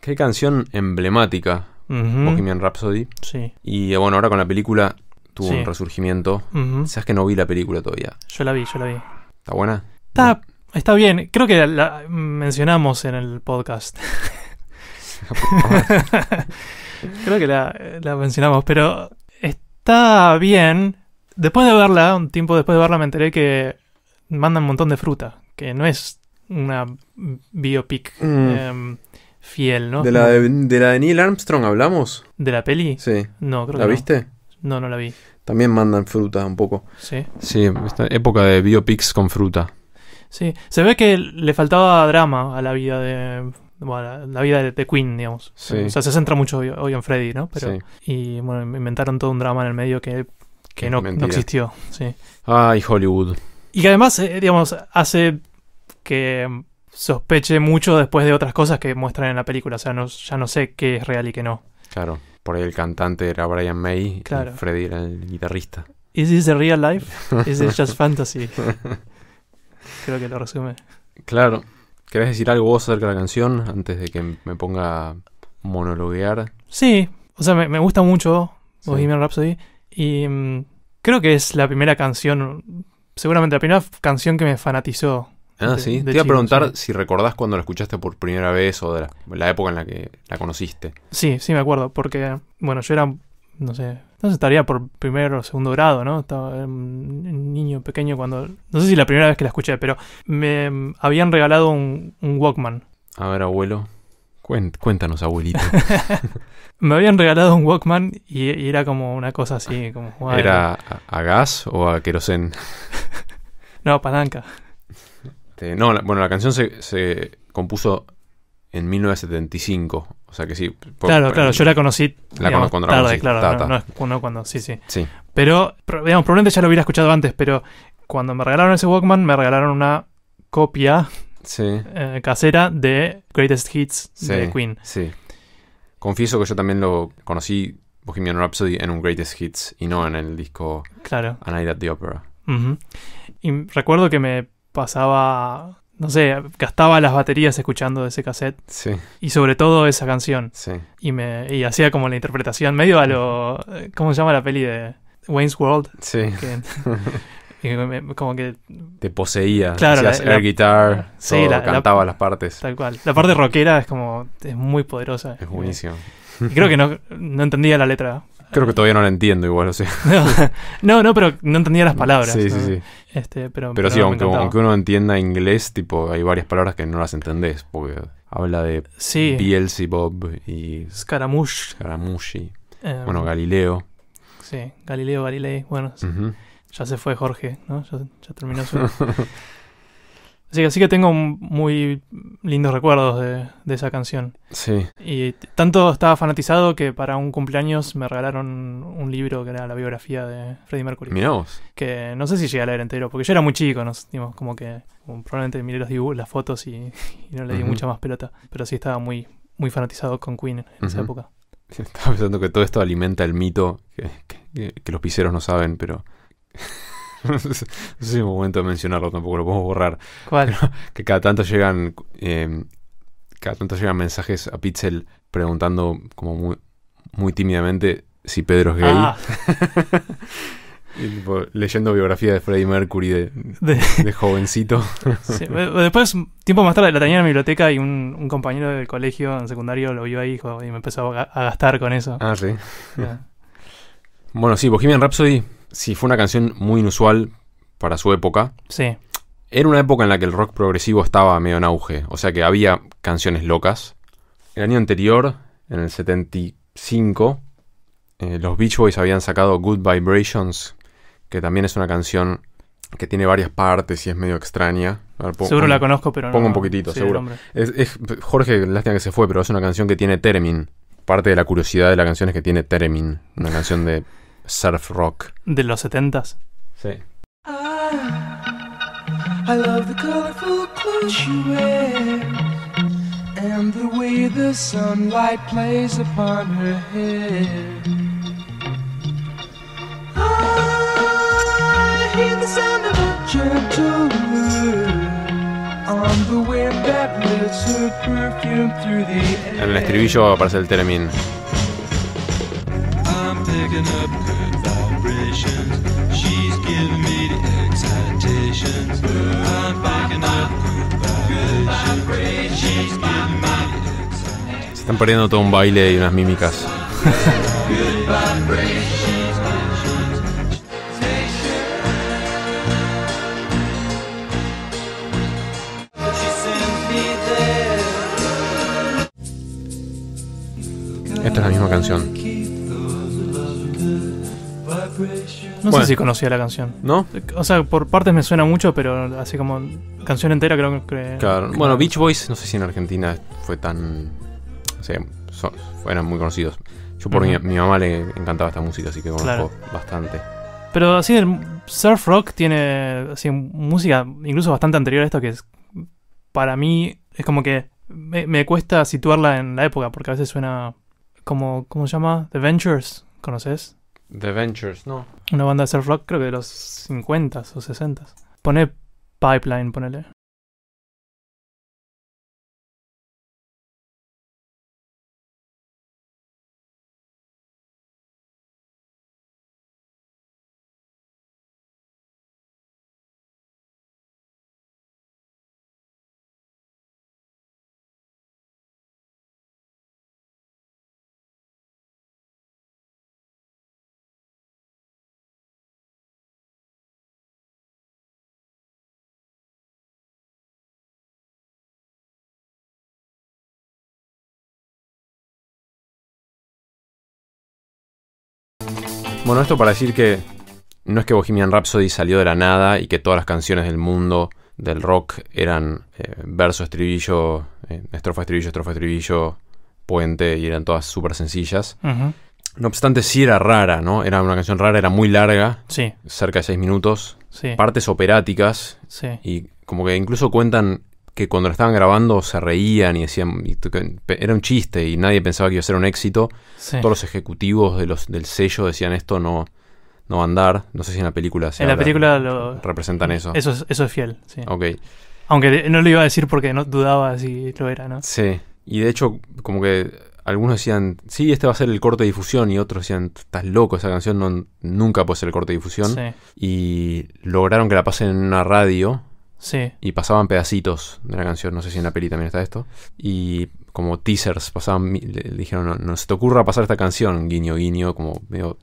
Speaker 2: Qué canción emblemática. Bohemian Rhapsody. Sí. Y bueno, ahora con la película tuvo un resurgimiento. Sabes que no vi la película todavía. Yo la vi, yo la vi. ¿Está buena?
Speaker 1: Está, está bien. Creo que la mencionamos en el podcast. Ah, Creo que la, mencionamos, pero está bien. Después de verla, un tiempo después de verla, me enteré que mandan un montón de fruta, que no es una biopic mm. em, fiel, ¿no? ¿De la de,
Speaker 2: la de, Neil Armstrong hablamos? ¿De la peli? Sí. No, creo ¿La viste? No. no, no la vi. También mandan fruta un poco. Sí. Sí, esta época de biopics con fruta.
Speaker 1: Sí, se ve que le faltaba drama a la vida de la vida de, Queen, digamos. O sea, se centra mucho hoy, en Freddy, ¿no? Pero, Y bueno, inventaron todo un drama en el medio que,
Speaker 2: no, existió. Ay, Hollywood.
Speaker 1: Y que además, eh, digamos, hace que sospeche mucho después de otras cosas que muestran en la película. O sea, ya no sé qué es real y qué no.
Speaker 2: Claro, por ahí el cantante era Brian May y Freddy era el guitarrista.
Speaker 1: ¿es esto real life? es this just fantasy? Creo que lo resume.
Speaker 2: Claro. ¿Querés decir algo vos acerca de la canción antes de que me ponga a monologuear?
Speaker 1: Sí, o sea, me, gusta mucho Bohemian Rhapsody y mm, creo que es la primera canción, seguramente la primera canción que me fanatizó. Ah, sí. Te iba a preguntar
Speaker 2: si recordás cuando la escuchaste por primera vez o de la época en la que la conociste.
Speaker 1: Sí, sí, me acuerdo, porque, bueno, yo era, no sé, entonces estaría por primer o segundo grado, ¿no? Estaba un niño pequeño cuando... No sé si la primera vez que la escuché, pero me habían regalado un, Walkman.
Speaker 2: A ver, abuelo. Cuéntanos, abuelito.
Speaker 1: me habían regalado un Walkman y, era como una cosa así, como... ¿Era
Speaker 2: a, gas o a querosén?
Speaker 1: no, palanca.
Speaker 2: Este, no, bueno, la canción se, se compuso en 1975, o sea que sí. claro, claro, yo la conocí. La tarde, claro. No, es uno cuando, sí, sí.
Speaker 1: Pero, digamos, probablemente ya lo hubiera escuchado antes, pero cuando me regalaron ese Walkman, me regalaron una copia eh, casera de Greatest Hits de Queen.
Speaker 2: Sí. Confieso que yo también lo conocí, Bohemian Rhapsody, en un Greatest Hits y no en el disco claro. A at the Opera.
Speaker 1: Y recuerdo que me pasaba no sé, gastaba las baterías escuchando ese cassette. Sí. Y sobre todo esa canción. Sí. Y, me, y hacía como la interpretación medio a lo... Eh, ¿Cómo se llama la peli de Wayne's World? Sí. como que...
Speaker 2: Te poseía. la, air guitar. Sí, la, cantaba las partes. Tal
Speaker 1: cual. La parte rockera es como... Es muy poderosa. Es buenísimo. Y creo que no, no entendía la letra
Speaker 2: Creo que todavía no la entiendo igual, o no, no, pero no entendía las palabras. Sí, sí, sí. Este, pero, sí, aunque, aunque, uno entienda inglés, tipo, hay varias palabras que no las entendés, porque habla de sí. bob y... Scaramouche. Scaramouche. Em, bueno, Galileo.
Speaker 1: Sí, Galileo Galilei. Bueno, ya se fue Jorge, ¿no? Ya, ya terminó su... así que tengo muy lindos recuerdos de, esa canción. Sí. Y tanto estaba fanatizado que para un cumpleaños me regalaron un libro que era la biografía de Freddie Mercury. Mirá vos. Que no sé si llegué a leer entero, porque yo era muy chico, nos como que probablemente miré los dibujos, las fotos y, no le di mucha más pelota. Pero sí estaba muy, muy fanatizado con Queen
Speaker 2: en esa época. Estaba pensando que todo esto alimenta el mito, que, que los piseros no saben, pero no sé si es un momento de mencionarlo, tampoco lo puedo borrar. ¿Cuál? que cada tanto llegan. Eh, cada tanto llegan mensajes a Pixel preguntando como muy, muy tímidamente si Pedro es gay. Ah. leyendo biografía de Freddie Mercury de, jovencito.
Speaker 1: después, tiempo más tarde, la tenía en la biblioteca y un, compañero del colegio en secundario lo vio ahí y me empezó a gastar con eso. Ah, sí.
Speaker 2: Bueno, sí, Bohemian Rhapsody si fue una canción muy inusual para su época. Sí. Era una época en la que el rock progresivo estaba medio en auge, o sea que había canciones locas. El año anterior, en el 75, eh, los Beach Boys habían sacado Good Vibrations, que también es una canción que tiene varias partes y es medio extraña. seguro la conozco, pero Pongo un poquitito, seguro. Es, Jorge, lástima que se fue, pero es una canción que tiene Termin Parte de la curiosidad de la canción es que tiene Termin una canción de surf rock. ¿De
Speaker 1: los 70s? Sí. I,
Speaker 3: ah, I love the colorful clothes you wear and the way the sunlight plays upon her hair. I hear the sound of a gentle wind on the wind that lifts her perfume through the
Speaker 2: air. En el estribillo aparece el termin. I'm picking up se están perdiendo todo un baile y unas mímicas. Esta es la misma canción. No sé si conocía la canción.
Speaker 1: ¿No? O sea, por partes me suena mucho, pero así como canción entera creo que. Claro. Bueno,
Speaker 2: Beach Boys, no sé si en Argentina fue tan. O sea, son, muy conocidos. Yo por mi, mamá le encantaba esta música, así que conozco bastante.
Speaker 1: Pero así, el surf rock tiene así música incluso bastante anterior a esto, que es. Para mí es como que me, me cuesta situarla en la época, porque a veces suena como. ¿Cómo se llama? The Ventures. ¿Conoces?
Speaker 2: The Ventures, no.
Speaker 1: Una banda de surf rock creo que de los 50s o 60s. Pone Pipeline, ponele.
Speaker 2: Bueno, esto para decir que no es que Bohemian Rhapsody salió de la nada y que todas las canciones del mundo del rock eran eh, verso, estribillo, eh, estrofa, estribillo, estrofa, estribillo, puente y eran todas súper sencillas. No obstante, sí era rara, ¿no? Era una canción rara, era muy larga. Cerca de seis minutos. Partes operáticas. Y como que incluso cuentan que cuando la estaban grabando se reían y decían, era un chiste y nadie pensaba que iba a ser un éxito. Todos los ejecutivos del sello decían esto no, no va a andar. No sé si en la película En la película representan eso. Eso es, eso es fiel, Aunque
Speaker 1: no lo iba a decir porque no dudaba si lo era, ¿no?
Speaker 2: Sí. Y de hecho, como que algunos decían, sí, este va a ser el corte de difusión, y otros decían, estás loco, esa canción no, nunca puede ser el corte de difusión. Y lograron que la pasen en una radio y pasaban pedacitos de la canción, no sé si en la peli también está esto. Y como teasers, pasaban, le, dijeron, no, se te ocurra pasar esta canción, guiño, guiño, como medio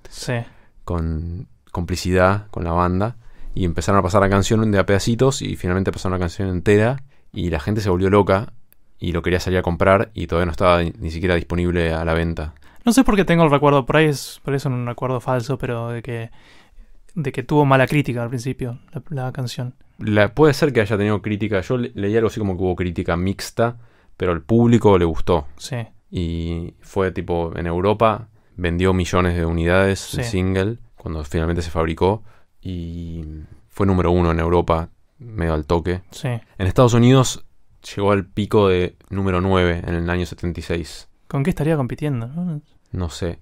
Speaker 2: con complicidad con la banda. Y empezaron a pasar la canción de a pedacitos y finalmente pasaron la canción entera y la gente se volvió loca y lo quería salir a comprar y todavía no estaba ni siquiera disponible a la venta.
Speaker 1: No sé por qué tengo el recuerdo, por ahí es, por eso un recuerdo falso, pero de que, de que tuvo mala crítica al principio la canción
Speaker 2: puede ser que haya tenido crítica. Yo leí algo así como que hubo crítica mixta, pero al público le gustó. Sí. Y fue tipo, en Europa vendió millones de unidades de single cuando finalmente se fabricó. Y fue número uno en Europa, medio al toque. Sí. En Estados Unidos llegó al pico de número nueve en el año 76.
Speaker 1: ¿Con qué estaría compitiendo?
Speaker 2: No, sé.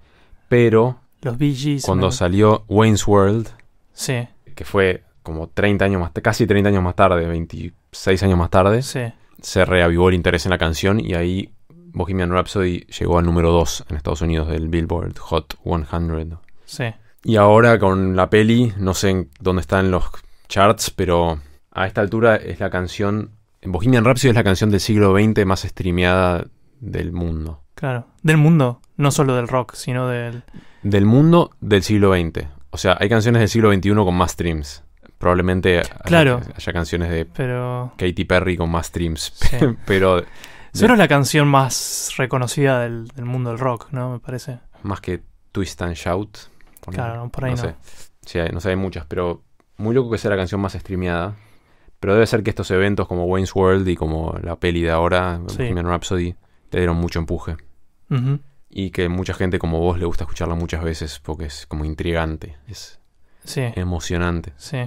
Speaker 2: Pero. Los BGs. Cuando salió Wayne's World. Sí. Que fue como 30 años más, casi 30 años más tarde, 26 años más tarde, se reavivó el interés en la canción y ahí Bohemian Rhapsody llegó al número 2 en Estados Unidos del Billboard Hot 100. Sí. Y ahora con la peli, no sé dónde están los charts, pero a esta altura es la canción. Bohemian Rhapsody es la canción del siglo XX más streameada del mundo.
Speaker 1: Claro, del mundo, no solo del rock, sino del.
Speaker 2: Del mundo del siglo XX. O sea, hay canciones del siglo XXI con más streams. Probablemente haya, canciones de pero... Katy Perry con más streams. pero. Solo es
Speaker 1: la canción más reconocida del, mundo del rock, ¿no? Me parece.
Speaker 2: Más que Twist and Shout. claro, no, por ahí no. Sé. no sé, hay muchas, pero muy loco que sea la canción más streameada. Pero debe ser que estos eventos como Wayne's World y como la peli de ahora, sí. Rhapsody, te dieron mucho empuje. Y que mucha gente como vos le gusta escucharla muchas veces porque es como intrigante, es sí. emocionante. Sí.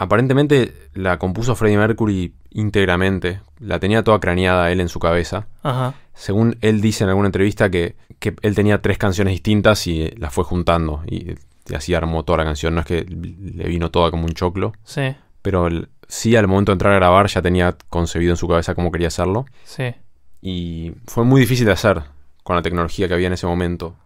Speaker 2: Aparentemente la compuso Freddie Mercury íntegramente. La tenía toda craneada él en su cabeza. Ajá. Según él dice en alguna entrevista que, él tenía tres canciones distintas y eh, las fue juntando. Eh, y, así armó toda la canción. No es que le vino toda como un choclo. Sí. Pero sí, al momento de entrar a grabar ya tenía concebido en su cabeza cómo quería hacerlo. Sí. Y fue muy difícil de hacer con la tecnología que había en ese momento.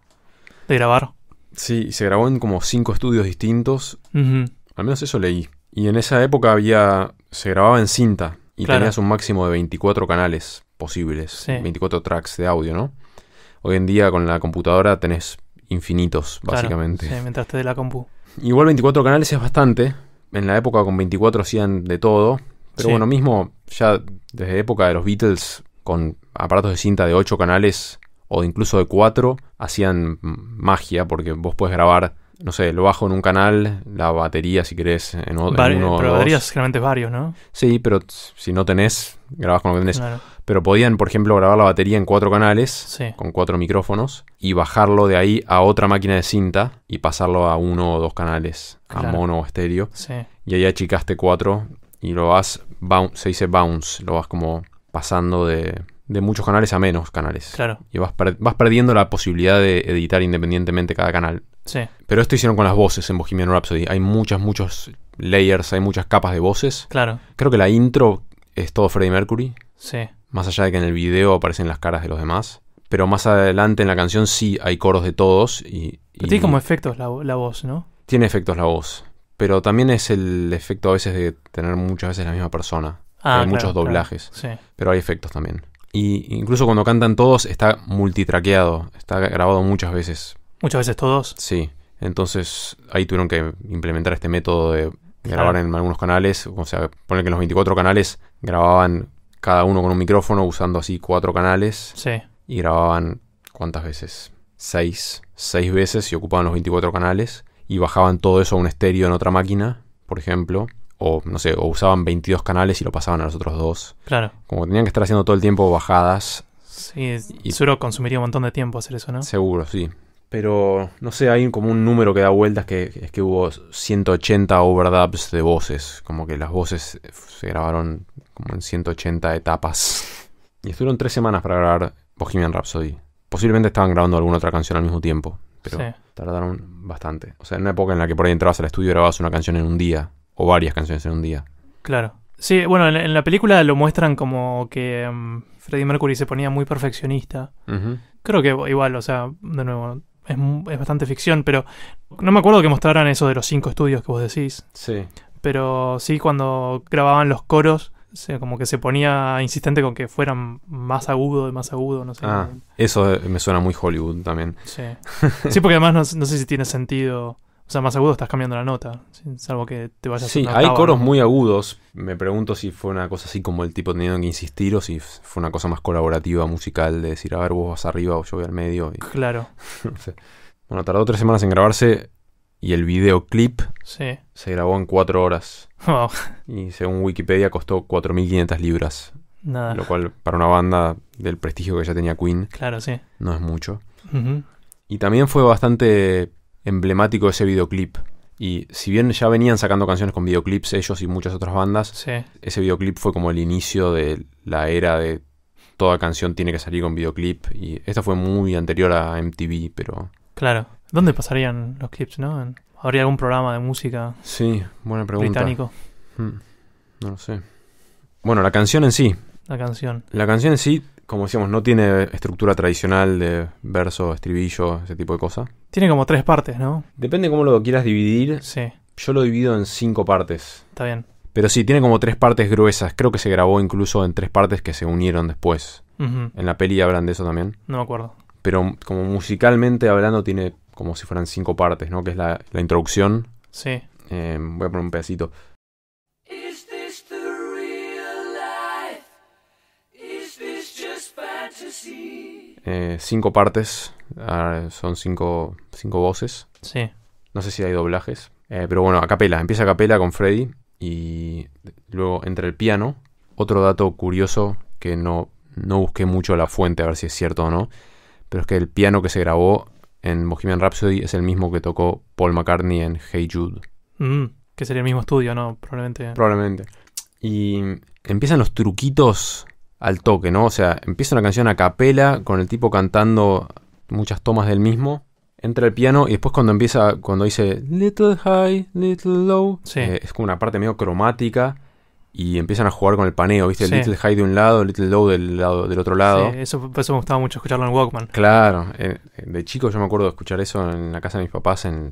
Speaker 2: ¿De grabar? Sí, se grabó en como cinco estudios distintos. Al menos eso leí. Y en esa época había. se grababa en cinta y tenías un máximo de 24 canales posibles, 24 tracks de audio, ¿no? Hoy en día con la computadora tenés infinitos, básicamente.
Speaker 1: mientras te de la compu.
Speaker 2: Igual 24 canales es bastante. En la época con 24 hacían de todo. Pero bueno, mismo ya desde época de los Beatles, con aparatos de cinta de 8 canales o incluso de 4, hacían magia porque vos puedes grabar no sé, lo bajo en un canal, la batería si querés en, otro. pero baterías generalmente varios, ¿no? Sí, pero si no tenés, grabás con lo que tenés. Pero podían, por ejemplo, grabar la batería en cuatro canales, con cuatro micrófonos, y bajarlo de ahí a otra máquina de cinta y pasarlo a uno o dos canales, a mono o estéreo. Y ahí achicaste cuatro y lo vas, se dice bounce, lo vas como pasando de, muchos canales a menos canales. Claro. Y vas perdiendo la posibilidad de editar independientemente cada canal. Sí. Pero esto hicieron con las voces en Bohemian Rhapsody. Hay muchas, muchos layers, hay muchas capas de voces. Claro. Creo que la intro es todo Freddie Mercury. Sí. Más allá de que en el video aparecen las caras de los demás. Pero más adelante en la canción sí hay coros de todos. tiene como
Speaker 1: efectos la, voz, ¿no?
Speaker 2: Tiene efectos la voz. Pero también es el efecto a veces de tener muchas veces la misma persona. Ah, hay muchos doblajes. Sí. Pero hay efectos también. Y incluso cuando cantan todos está multitraqueado. Está grabado muchas veces Muchas veces todos. Sí. Entonces ahí tuvieron que implementar este método de grabar en algunos canales. O sea, ponen que en los 24 canales grababan cada uno con un micrófono usando así cuatro canales. Sí. Y grababan cuántas veces? Seis. Seis veces y ocupaban los 24 canales. Y bajaban todo eso a un estéreo en otra máquina, por ejemplo. O no sé, o usaban 22 canales y lo pasaban a los otros dos. Claro. Como tenían que estar haciendo todo el tiempo bajadas. Sí, y,
Speaker 1: seguro consumiría un montón de tiempo hacer eso,
Speaker 2: ¿no? Seguro, sí. Pero no sé, hay como un número que da vueltas que es que hubo 180 overdubs de voces. Como que las voces se grabaron como en 180 etapas. Y estuvieron tres semanas para grabar Bohemian Rhapsody. Posiblemente estaban grabando alguna otra canción al mismo tiempo. Pero tardaron bastante. O sea, en una época en la que por ahí entrabas al estudio y grababas una canción en un día. O varias canciones en un día.
Speaker 1: Claro. Sí, bueno, en, la película lo muestran como que mm, Freddie Mercury se ponía muy perfeccionista. Creo que igual, o sea, de nuevo, es, es, bastante ficción, pero no me acuerdo que mostraran eso de los cinco estudios que vos decís. Sí. Pero sí, cuando grababan los coros, como que se ponía insistente con que fueran más agudo y más agudo, no sé. Ah,
Speaker 2: eso eh, me suena muy Hollywood también. Sí, sí porque
Speaker 1: además no sé si tiene sentido o sea, más agudo estás cambiando la nota, salvo que te vayas Sí, hay coros
Speaker 2: muy agudos. Me pregunto si fue una cosa así como el tipo teniendo que insistir o si fue una cosa más colaborativa, musical, de decir, a ver, vos vas arriba o yo voy al medio. Claro. Bueno, tardó tres semanas en grabarse y el videoclip se grabó en cuatro horas. Oh. Y según Wikipedia costó 4.500 libras. Nada. Lo cual, para una banda del prestigio que ya tenía Queen, claro, sí. no es mucho. Y también fue bastante emblemático ese videoclip. Y si bien ya venían sacando canciones con videoclips ellos y muchas otras bandas, ese videoclip fue como el inicio de la era de toda canción tiene que salir con videoclip. Y esta fue muy anterior a MTV, pero...
Speaker 1: Claro. ¿Dónde pasarían los clips, no? ¿Habría algún programa de música?
Speaker 2: Sí, buena pregunta. Británico. Hmm, no lo sé. Bueno, la canción en sí. La canción. La canción en sí como decíamos, no tiene estructura tradicional de verso, estribillo, ese tipo de cosas.
Speaker 1: Tiene como tres partes, ¿no?
Speaker 2: Depende cómo lo quieras dividir. Sí. Yo lo divido en cinco partes. Está bien. Pero sí, tiene como tres partes gruesas. Creo que se grabó incluso en tres partes que se unieron después. En la peli hablan de eso también. No me acuerdo. Pero como musicalmente hablando, tiene como si fueran cinco partes, ¿no? Que es la, introducción. Sí. Eh, voy a poner un pedacito. Eh, cinco partes, ah, son cinco, voces. Sí. No sé si hay doblajes, eh, pero bueno, a capela, empieza a capela con Freddy y luego entra el piano. Otro dato curioso que no, no busqué mucho la fuente a ver si es cierto o no, pero es que el piano que se grabó en Bohemian Rhapsody es el mismo que tocó Paul McCartney en Hey Jude.
Speaker 1: Mm, que sería el mismo estudio, ¿no? Probablemente.
Speaker 2: Probablemente. Y empiezan los truquitos al toque, ¿no? O sea, empieza una canción a capela con el tipo cantando muchas tomas del mismo. Entra el piano y después cuando empieza, cuando dice Little High, Little Low, eh, es como una parte medio cromática y empiezan a jugar con el paneo, ¿viste? Little High de un lado, Little Low del, lado, del otro lado. Sí,
Speaker 1: eso, me gustaba mucho escucharlo en Walkman.
Speaker 2: Claro, eh, de chico yo me acuerdo de escuchar eso en la casa de mis papás en,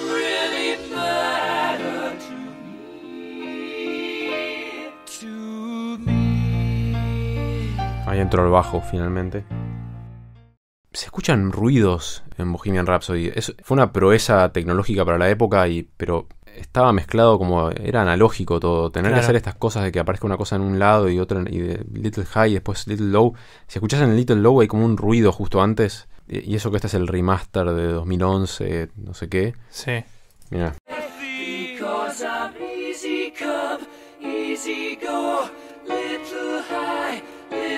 Speaker 2: Entro al bajo finalmente. Se escuchan ruidos en Bohemian Rhapsody. fue una proeza tecnológica para la época, y, pero estaba mezclado como era analógico todo. Tener que hacer estas cosas de que aparezca una cosa en un lado y otra y de Little High y después Little Low. Si escuchas en Little Low hay como un ruido justo antes. Eh, y, eso que este es el remaster de 2011, no sé qué. Sí. Mira.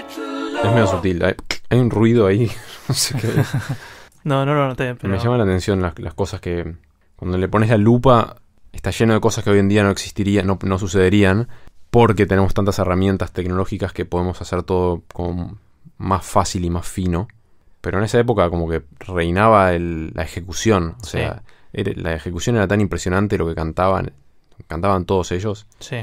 Speaker 1: Es
Speaker 2: medio sutil. Hay, un ruido ahí. no sé
Speaker 1: no, no lo Me llama
Speaker 2: la atención las, cosas que. Cuando le pones la lupa, está lleno de cosas que hoy en día no existirían, no, sucederían. Porque tenemos tantas herramientas tecnológicas que podemos hacer todo con más fácil y más fino. Pero en esa época, como que reinaba la ejecución. O sea, la ejecución era tan impresionante lo que cantaban. Cantaban todos ellos.
Speaker 1: Sí.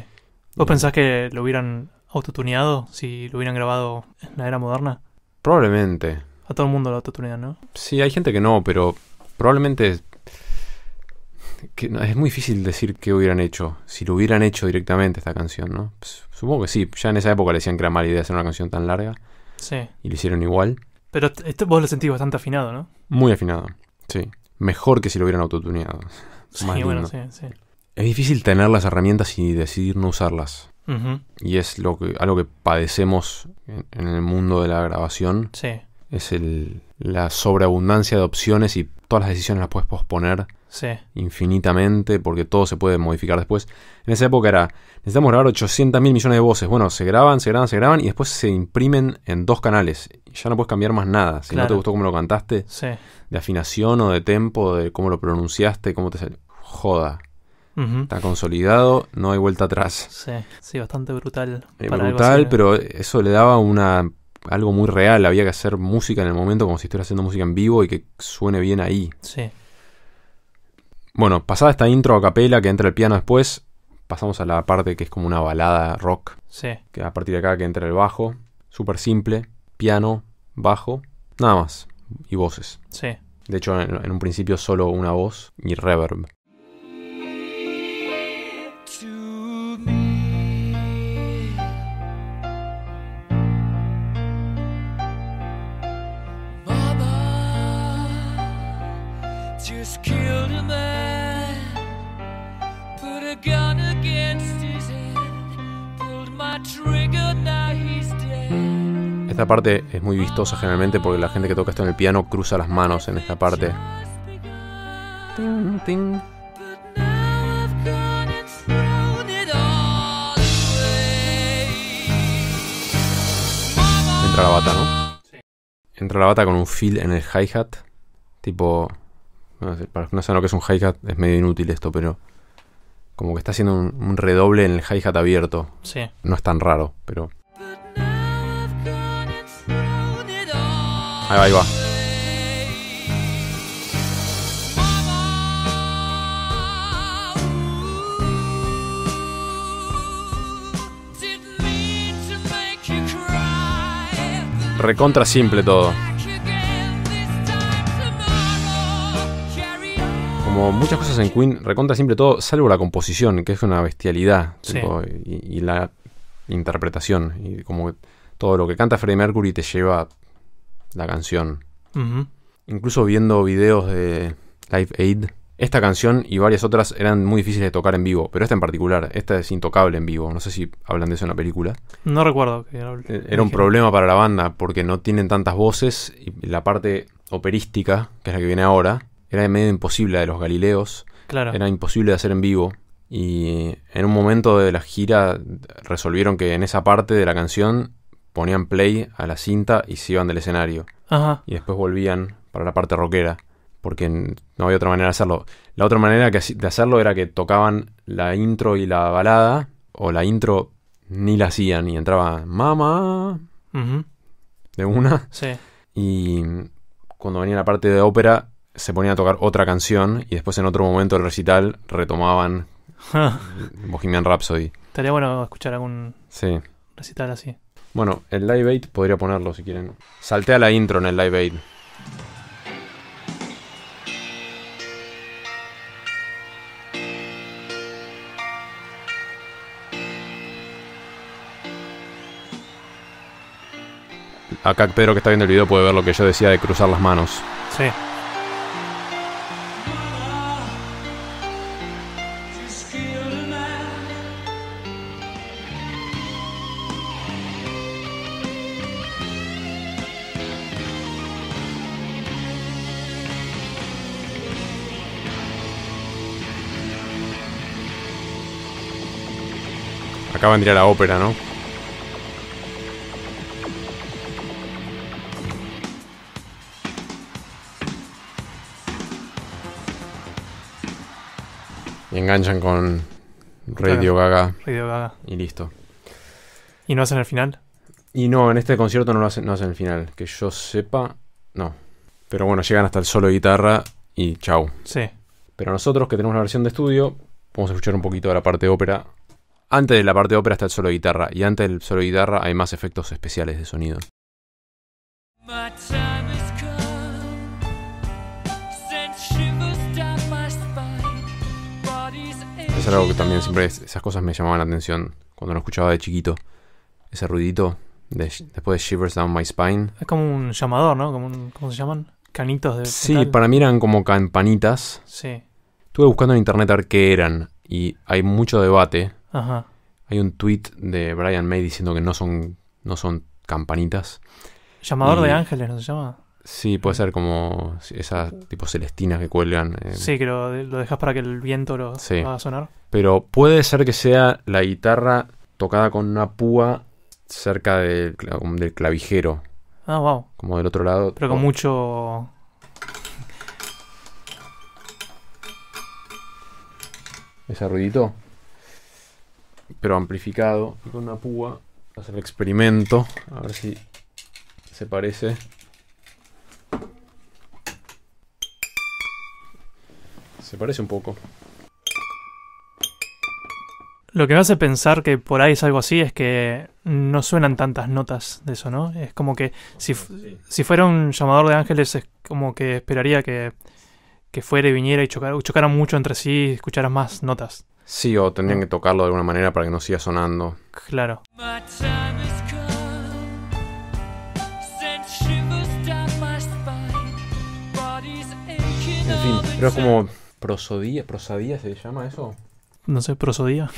Speaker 1: ¿Vos pensás que lo hubieran autotuneado si lo hubieran grabado en la era moderna?
Speaker 2: Probablemente.
Speaker 1: A todo el mundo lo autotunean, ¿no?
Speaker 2: Sí, hay gente que no, pero probablemente que es muy difícil decir qué hubieran hecho, si lo hubieran hecho directamente esta canción, ¿no? Pues, supongo que sí, ya en esa época le decían que era mala idea hacer una canción tan larga. Sí. Y lo hicieron igual.
Speaker 1: Pero vos lo sentís bastante afinado, ¿no?
Speaker 2: Muy afinado, sí. Mejor que si lo hubieran autotuneado. Sí, bueno, sí, sí. Es difícil tener las herramientas y decidir no usarlas. Y es lo que, algo que padecemos en, el mundo de la grabación. Es el, la sobreabundancia de opciones y todas las decisiones las puedes posponer infinitamente porque todo se puede modificar después. En esa época era, necesitamos grabar 800 mil millones de voces. Bueno, se graban, se graban, se graban y después se imprimen en dos canales. Ya no puedes cambiar más nada. Si no te gustó cómo lo cantaste, de afinación o de tempo, de cómo lo pronunciaste, cómo te salió. Joda. Está consolidado, no hay vuelta atrás.
Speaker 1: Sí, sí, bastante brutal. brutal, ¿eh?
Speaker 2: pero eso le daba una algo muy real. Había que hacer música en el momento como si estuviera haciendo música en vivo y que suene bien ahí. Sí. Bueno, pasada esta intro a capela que entra el piano después, pasamos a la parte que es como una balada rock. Sí. Que a partir de acá que entra el bajo, súper simple, piano, bajo, nada más. Y voces. Sí. De hecho, en un principio solo una voz y reverb. Esta parte es muy vistosa generalmente porque la gente que toca esto en el piano cruza las manos en esta parte. Entra la bata, ¿no? Entra la bata con un fill en el hi-hat, tipo para los que no saben lo que es un hi-hat, es medio inútil esto, pero como que está haciendo un, redoble en el hi-hat abierto. Sí. No es tan raro, pero. Ahí va, ahí va. Recontra simple todo. muchas cosas en Queen, recontra siempre todo, salvo la composición, que es una bestialidad, y, la interpretación, y como todo lo que canta Freddie Mercury te lleva la canción. Incluso viendo videos de Live Aid, esta canción y varias otras eran muy difíciles de tocar en vivo, pero esta en particular, esta es intocable en vivo. No sé si hablan de eso en la película.
Speaker 1: No recuerdo. Que era, eh, era un problema
Speaker 2: para la banda porque no tienen tantas voces y la parte operística, que es la que viene ahora, era medio imposible de los Galileos. Claro. Era imposible de hacer en vivo. Y en un momento de la gira resolvieron que en esa parte de la canción ponían play a la cinta y se iban del escenario. Ajá. Y después volvían para la parte rockera. Porque no había otra manera de hacerlo. La otra manera de hacerlo era que tocaban la intro y la balada. O la intro ni la hacían y entraba mamá de una. Sí. Y cuando venía la parte de ópera se ponían a tocar otra canción y después en otro momento el recital retomaban Bohemian Rhapsody.
Speaker 1: Estaría bueno escuchar algún recital así.
Speaker 2: Bueno, el Live Aid podría ponerlo si quieren. a la intro en el Live Aid. Acá Pedro que está viendo el video puede ver lo que yo decía de cruzar las manos. Sí. Acaban de ir a la ópera, ¿no? Y enganchan con Radio Gaga. Radio Gaga. Y listo.
Speaker 1: ¿Y no hacen el final?
Speaker 2: Y no, en este concierto no lo hacen, no el final. Que yo sepa, no. Pero bueno, llegan hasta el solo de guitarra y chau. Sí. Pero nosotros que tenemos la versión de estudio, vamos a escuchar un poquito de la parte de ópera antes de la parte de ópera está el solo guitarra y antes del solo guitarra hay más efectos especiales de sonido. Es algo que también siempre esas cosas me llamaban la atención cuando lo escuchaba de chiquito. Ese ruidito después de Shivers Down My Spine.
Speaker 1: Es como un llamador, ¿no? Como ¿Cómo se llaman? Canitos de. Sí,
Speaker 2: para mí eran como campanitas. Sí. Estuve buscando en internet a ver qué eran y hay mucho debate hay un tweet de Brian May diciendo que no son, no son campanitas. Llamador de ángeles, ¿no se llama? Sí, puede ser como esas tipo celestinas que cuelgan. Sí,
Speaker 1: que lo, dejas para que el viento lo sí. a sonar.
Speaker 2: Pero puede ser que sea la guitarra tocada con una púa cerca del, clavijero. Ah, wow. Como del otro lado. Pero con oh.
Speaker 1: mucho
Speaker 2: ¿Ese ruidito? pero amplificado. Y con una púa, hacer el experimento, a ver si se parece. Se parece un poco.
Speaker 1: Lo que me hace pensar que por ahí es algo así es que no suenan tantas notas de eso, ¿no? Es como que si, si fuera un llamador de ángeles es como que esperaría que, que fuera y viniera y chocara, chocaran mucho entre sí y escucharas más notas.
Speaker 2: Sí, o tendrían que tocarlo de alguna manera para que no siga sonando. Claro. En fin, pero como prosodía, prosodía se llama eso.
Speaker 1: No sé, prosodía.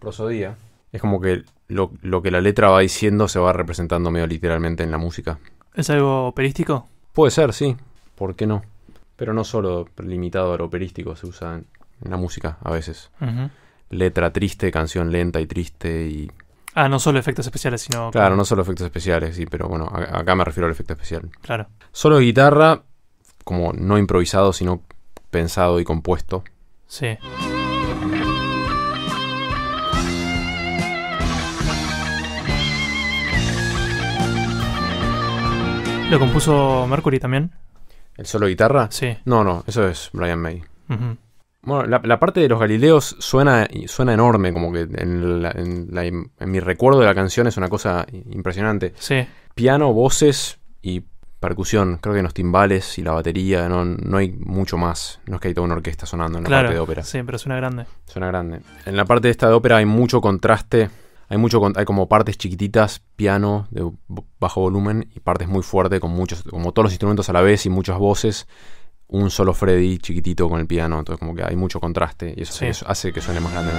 Speaker 2: Prosodía. Es como que lo, lo, que la letra va diciendo se va representando medio literalmente en la música.
Speaker 1: ¿Es algo operístico? Puede ser, sí.
Speaker 2: ¿Por qué no? Pero no solo limitado a lo operístico, se usa en la música a veces. Letra triste, canción lenta y triste y... Ah, no solo
Speaker 1: efectos especiales,
Speaker 2: sino... Claro, no solo efectos especiales, sí, pero bueno, acá me refiero al efecto especial. Claro. Solo guitarra, como no improvisado, sino pensado y compuesto.
Speaker 3: Sí.
Speaker 1: ¿Lo
Speaker 2: compuso Mercury también? ¿El solo guitarra? Sí. No, no, eso es Brian May. Bueno, la, parte de los Galileos suena, suena enorme, como que en, mi recuerdo de la canción es una cosa impresionante. Sí. Piano, voces y percusión, creo que en los timbales y la batería, no, no hay mucho más. No es que hay toda una orquesta sonando en la parte de ópera. Sí, pero suena grande. Suena grande. En la parte de esta de ópera hay mucho contraste, hay, mucho, hay como partes chiquititas, piano de bajo volumen y partes muy fuertes con muchos, como todos los instrumentos a la vez y muchas voces un solo Freddy chiquitito con el piano. Entonces, como que hay mucho contraste y eso, hace que suene más grande.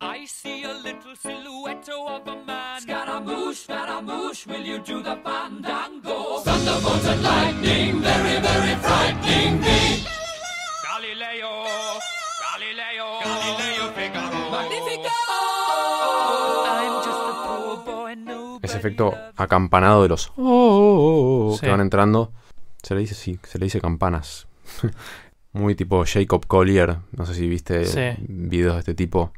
Speaker 3: I see a little silhouette of a man. a will you do the fandango? Thunderbolt and lightning, very, very frightening me. Galileo, Galileo, Galileo Figaro. Magnifico!
Speaker 2: acampanado de los oh, oh, oh, oh que van entrando. Se le dice, sí, se le dice campanas. Muy tipo Jacob Collier. No sé si viste videos de este tipo.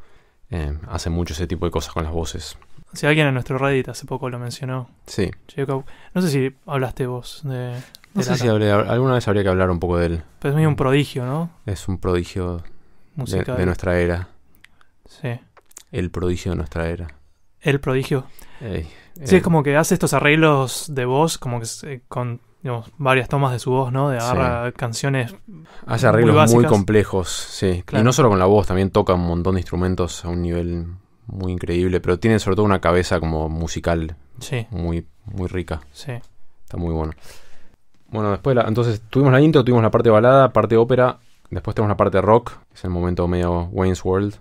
Speaker 2: Eh, hace mucho ese tipo de cosas con las voces.
Speaker 1: Si alguien en nuestro Reddit hace poco lo mencionó. Sí. No sé si hablaste vos de. No sé si
Speaker 2: alguna vez habría que hablar un poco de él. Pero es muy
Speaker 1: un prodigio, ¿no?
Speaker 2: Es un prodigio de, nuestra era. Sí. El prodigio de nuestra era.
Speaker 1: El prodigio. Sí, es eh, como que hace estos arreglos de voz, como que eh, con varias tomas de su voz, ¿no? De agarra canciones.
Speaker 2: Hace arreglos muy, complejos, sí. Y no solo con la voz, también toca un montón de instrumentos a un nivel muy increíble, pero tiene sobre todo una cabeza como musical muy, muy rica. Sí. Está muy bueno. Bueno, después la, entonces tuvimos la intro, tuvimos la parte balada, parte ópera, después tenemos la parte rock, es el momento medio Wayne's World.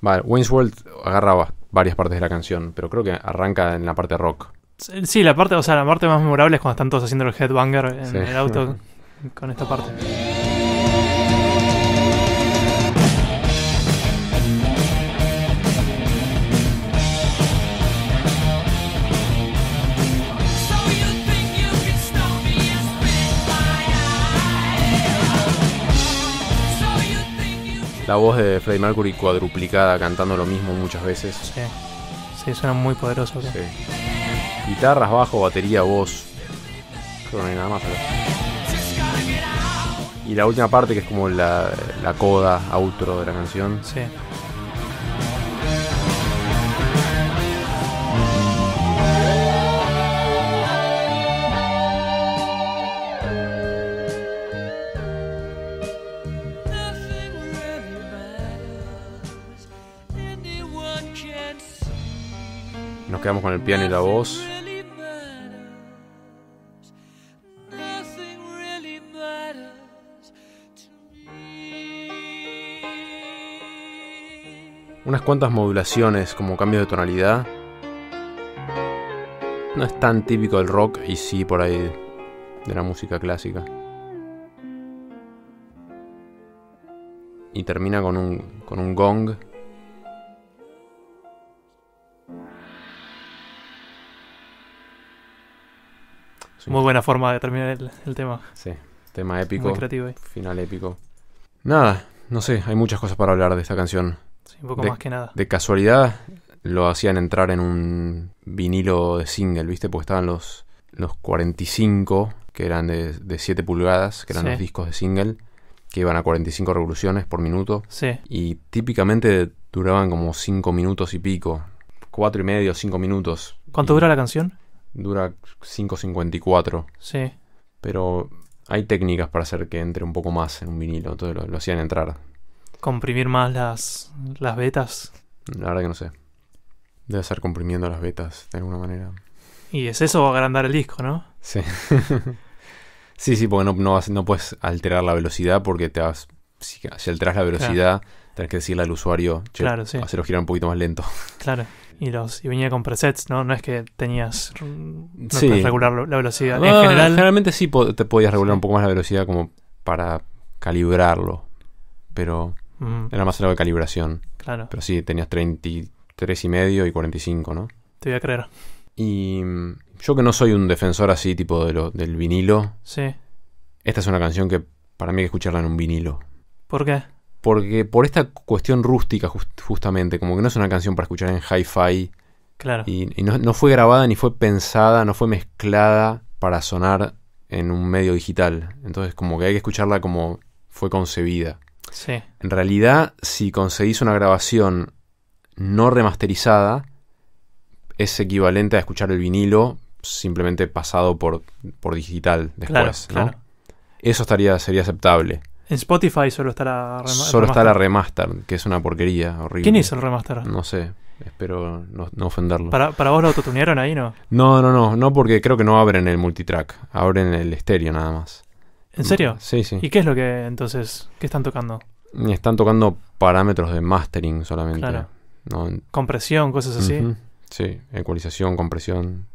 Speaker 2: Vale, Wayne's World agarraba varias partes de la canción, pero creo que arranca en la parte rock.
Speaker 1: Sí, la parte, o sea, la parte más memorable es cuando están todos haciendo el headbanger en el auto con esta parte.
Speaker 2: la voz de Freddie Mercury cuadruplicada cantando lo mismo muchas veces. Sí,
Speaker 1: sí suena muy poderoso. Sí.
Speaker 2: Guitarras, bajo, batería, voz. Creo que no hay nada más Y la última parte que es como la, la coda, outro de la canción. Sí. quedamos con el piano y la voz. Unas cuantas modulaciones como cambios de tonalidad. No es tan típico del rock y sí por ahí de la música clásica. Y termina con un, con un gong
Speaker 1: Muy buena forma de terminar el, tema. Sí,
Speaker 2: tema épico. Muy creativo. Eh. Final épico. Nada, no sé, hay muchas cosas para hablar de esta canción. Sí, un poco más que nada. De casualidad lo hacían entrar en un vinilo de single, ¿viste? Porque estaban los, los 45, que eran de, de 7 pulgadas, que eran los discos de single, que iban a 45 revoluciones por minuto. Sí. Y típicamente duraban como 5 minutos y pico. 4 y medio, 5 minutos.
Speaker 1: ¿Cuánto dura la canción?
Speaker 2: dura 5.54. Sí. Pero hay técnicas para hacer que entre un poco más en un vinilo, todo lo, hacían entrar.
Speaker 1: ¿Comprimir más las, las vetas? La
Speaker 2: verdad que no sé. Debe estar comprimiendo las vetas de alguna manera.
Speaker 1: Y es eso a agrandar el disco, ¿no?
Speaker 2: Sí. sí, sí, porque no, no, no, puedes alterar la velocidad porque te vas, si, alteras la velocidad, tienes tenés que decirle al usuario, claro, hacerlo girar un poquito más lento.
Speaker 1: Claro y los venía con presets, ¿no? No es que tenías no regular la velocidad. en general,
Speaker 2: generalmente sí te podías regular un poco más la velocidad como para calibrarlo, pero era más algo de calibración. Claro. Pero sí, tenías 33 y medio y 45, ¿no? Te voy a creer. Y mm, yo que no soy un defensor así tipo de lo, del vinilo. Sí. Esta es una canción que para mí hay que escucharla en un vinilo. ¿Por qué? Porque por esta cuestión rústica, justamente, como que no es una canción para escuchar en hi-fi. Claro. Y, no, fue grabada, ni fue pensada, no fue mezclada para sonar en un medio digital. Entonces, como que hay que escucharla como fue concebida. Sí. En realidad, si conseguís una grabación no remasterizada, es equivalente a escuchar el vinilo simplemente pasado por, por digital después, Eso estaría, sería aceptable. En
Speaker 1: Spotify solo está la remaster. Solo está la
Speaker 2: remaster, que es una porquería horrible. ¿Quién hizo el remaster? No sé. Espero no, ofenderlo. ¿Para,
Speaker 1: ¿Para, vos lo autotunearon ahí, no?
Speaker 2: No, no, no. No, porque creo que no abren el multitrack. Abren el estéreo nada más.
Speaker 1: ¿En serio? Mm, sí, sí. ¿Y qué es lo que entonces. ¿Qué están tocando?
Speaker 2: Están tocando parámetros de mastering solamente. Claro.
Speaker 1: Compresión, cosas así.
Speaker 2: Sí, ecualización, compresión,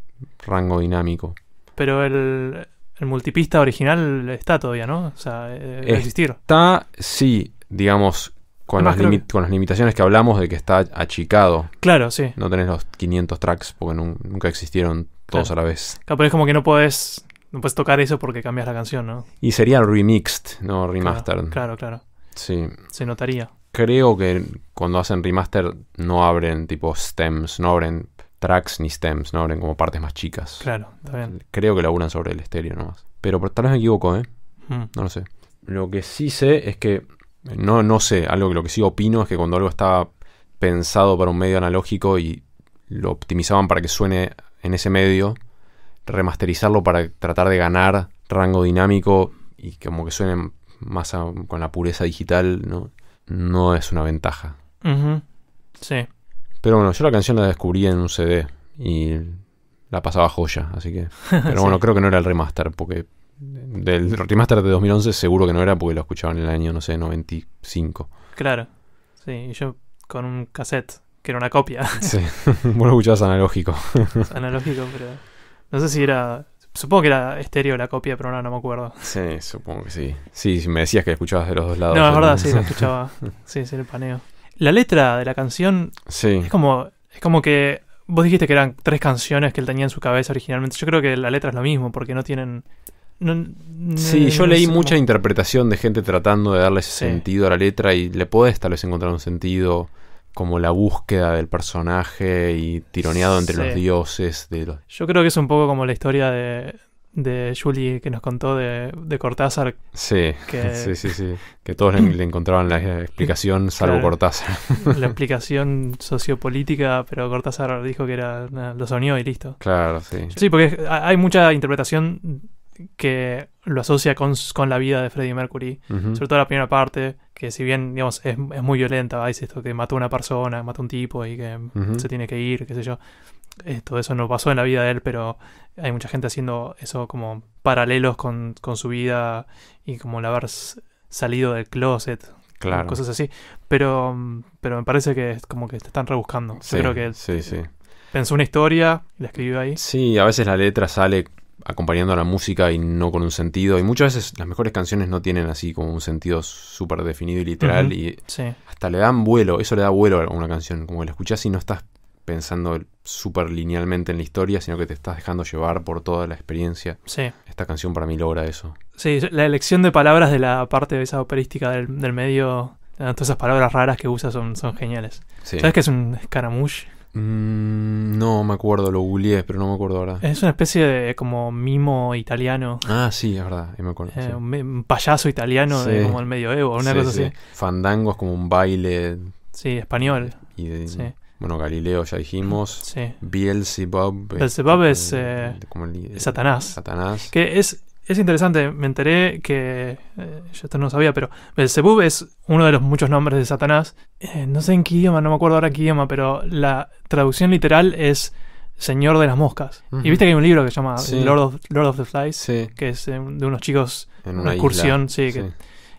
Speaker 2: rango dinámico.
Speaker 1: Pero el, el multipista original está todavía, ¿no? O sea, eh, existir.
Speaker 2: Está, sí, digamos, con, las con, las limitaciones que hablamos de que está achicado. Claro, sí. No tenés los 500 tracks porque nunca existieron todos a la vez.
Speaker 1: Claro, pero es como que no podés, no puedes tocar eso porque cambias la canción, ¿no?
Speaker 2: Y sería remixed, no remastered. Claro, claro. claro. Sí. Se notaría. Creo que cuando hacen remaster no abren tipo stems, no abren tracks ni stems, no hablen como partes más chicas. Claro, está bien. Creo que laburan sobre el estéreo nomás. Pero, tal vez me equivoco, ¿eh? Hmm. No lo sé. Lo que sí sé es que, no, no sé, algo que lo que sí opino es que cuando algo está pensado para un medio analógico y lo optimizaban para que suene en ese medio, remasterizarlo para tratar de ganar rango dinámico y como que suene más con la pureza digital, ¿no? No es una ventaja. Sí. Pero bueno, yo la canción la descubrí en un CD y la pasaba joya, así que... Pero bueno, creo que no era el remaster, porque del remaster de 2011 seguro que no era porque lo escuchaba en el año, no sé, 95.
Speaker 1: Claro, sí, yo con un cassette, que era una copia. Sí,
Speaker 2: vos lo escuchabas analógico.
Speaker 1: analógico, pero... No sé si era... Supongo que era estéreo la copia, pero ahora no, me acuerdo.
Speaker 2: Sí, supongo que sí. Sí, me decías que escuchabas de los dos lados. No, es verdad,
Speaker 1: sí, la escuchaba. Sí, sí, el paneo la letra de la canción es como es como que vos dijiste que eran tres canciones que él tenía en su cabeza originalmente. Yo creo que la letra es lo mismo porque no tienen sí, yo leí mucha
Speaker 2: interpretación de gente tratando de darle ese sentido a la letra y le podés tal vez encontrar un sentido como la búsqueda del personaje y tironeado entre los dioses.
Speaker 1: Yo creo que es un poco como la historia de, de Julie que nos contó de, Cortázar. Sí, que... sí, sí,
Speaker 2: Que todos le, encontraban la explicación, salvo Cortázar.
Speaker 1: la explicación sociopolítica, pero Cortázar dijo que era lo soñó y listo. Claro, sí. Sí, porque hay mucha interpretación que lo asocia con, la vida de Freddie Mercury, sobre todo la primera parte, que si bien, digamos, es, muy violenta, dice esto que mató a una persona, mató a un tipo y que se tiene que ir, qué sé yo todo eso no pasó en la vida de él, pero hay mucha gente haciendo eso como paralelos con, su vida y como el haber salido del closet. Claro. Cosas así. Pero, pero me parece que es como que te están rebuscando.
Speaker 2: Sí, creo que sí, sí.
Speaker 1: pensó una historia y la escribió ahí.
Speaker 2: Sí, a veces la letra sale acompañando a la música y no con un sentido. Y muchas veces las mejores canciones no tienen así como un sentido súper definido y literal. Y hasta le dan vuelo, eso le da vuelo a una canción. Como que la escuchás y no estás pensando súper linealmente en la historia, sino que te estás dejando llevar por toda la experiencia. Sí. Esta canción para mí logra eso.
Speaker 1: Sí, la elección de palabras de la parte de esa operística del, medio, ah, todas esas palabras raras que usa son, son geniales. ¿Sabes que es un
Speaker 2: escaramouche? Mm, no me acuerdo, lo googleé, pero no me acuerdo ahora.
Speaker 1: Es una especie de como mimo italiano.
Speaker 2: Ah, sí, es verdad, me acuerdo. Eh,
Speaker 1: un, payaso italiano de como el medioevo, una cosa así.
Speaker 2: Fandango es como un baile. Sí, español. Y bueno, Galileo ya dijimos. Sí. Beelzebub. Eh, Beelzebub eh, es, Satanás. Satanás.
Speaker 1: Que es, es interesante, me enteré que. Eh, yo esto no sabía, pero Belzebub es uno de los muchos nombres de Satanás. no sé en qué idioma, no me acuerdo ahora qué idioma, pero la traducción literal es Señor de las Moscas. Y viste que hay un libro que se llama Lord, of, the Flies, que es de unos chicos en una, excursión, sí, que,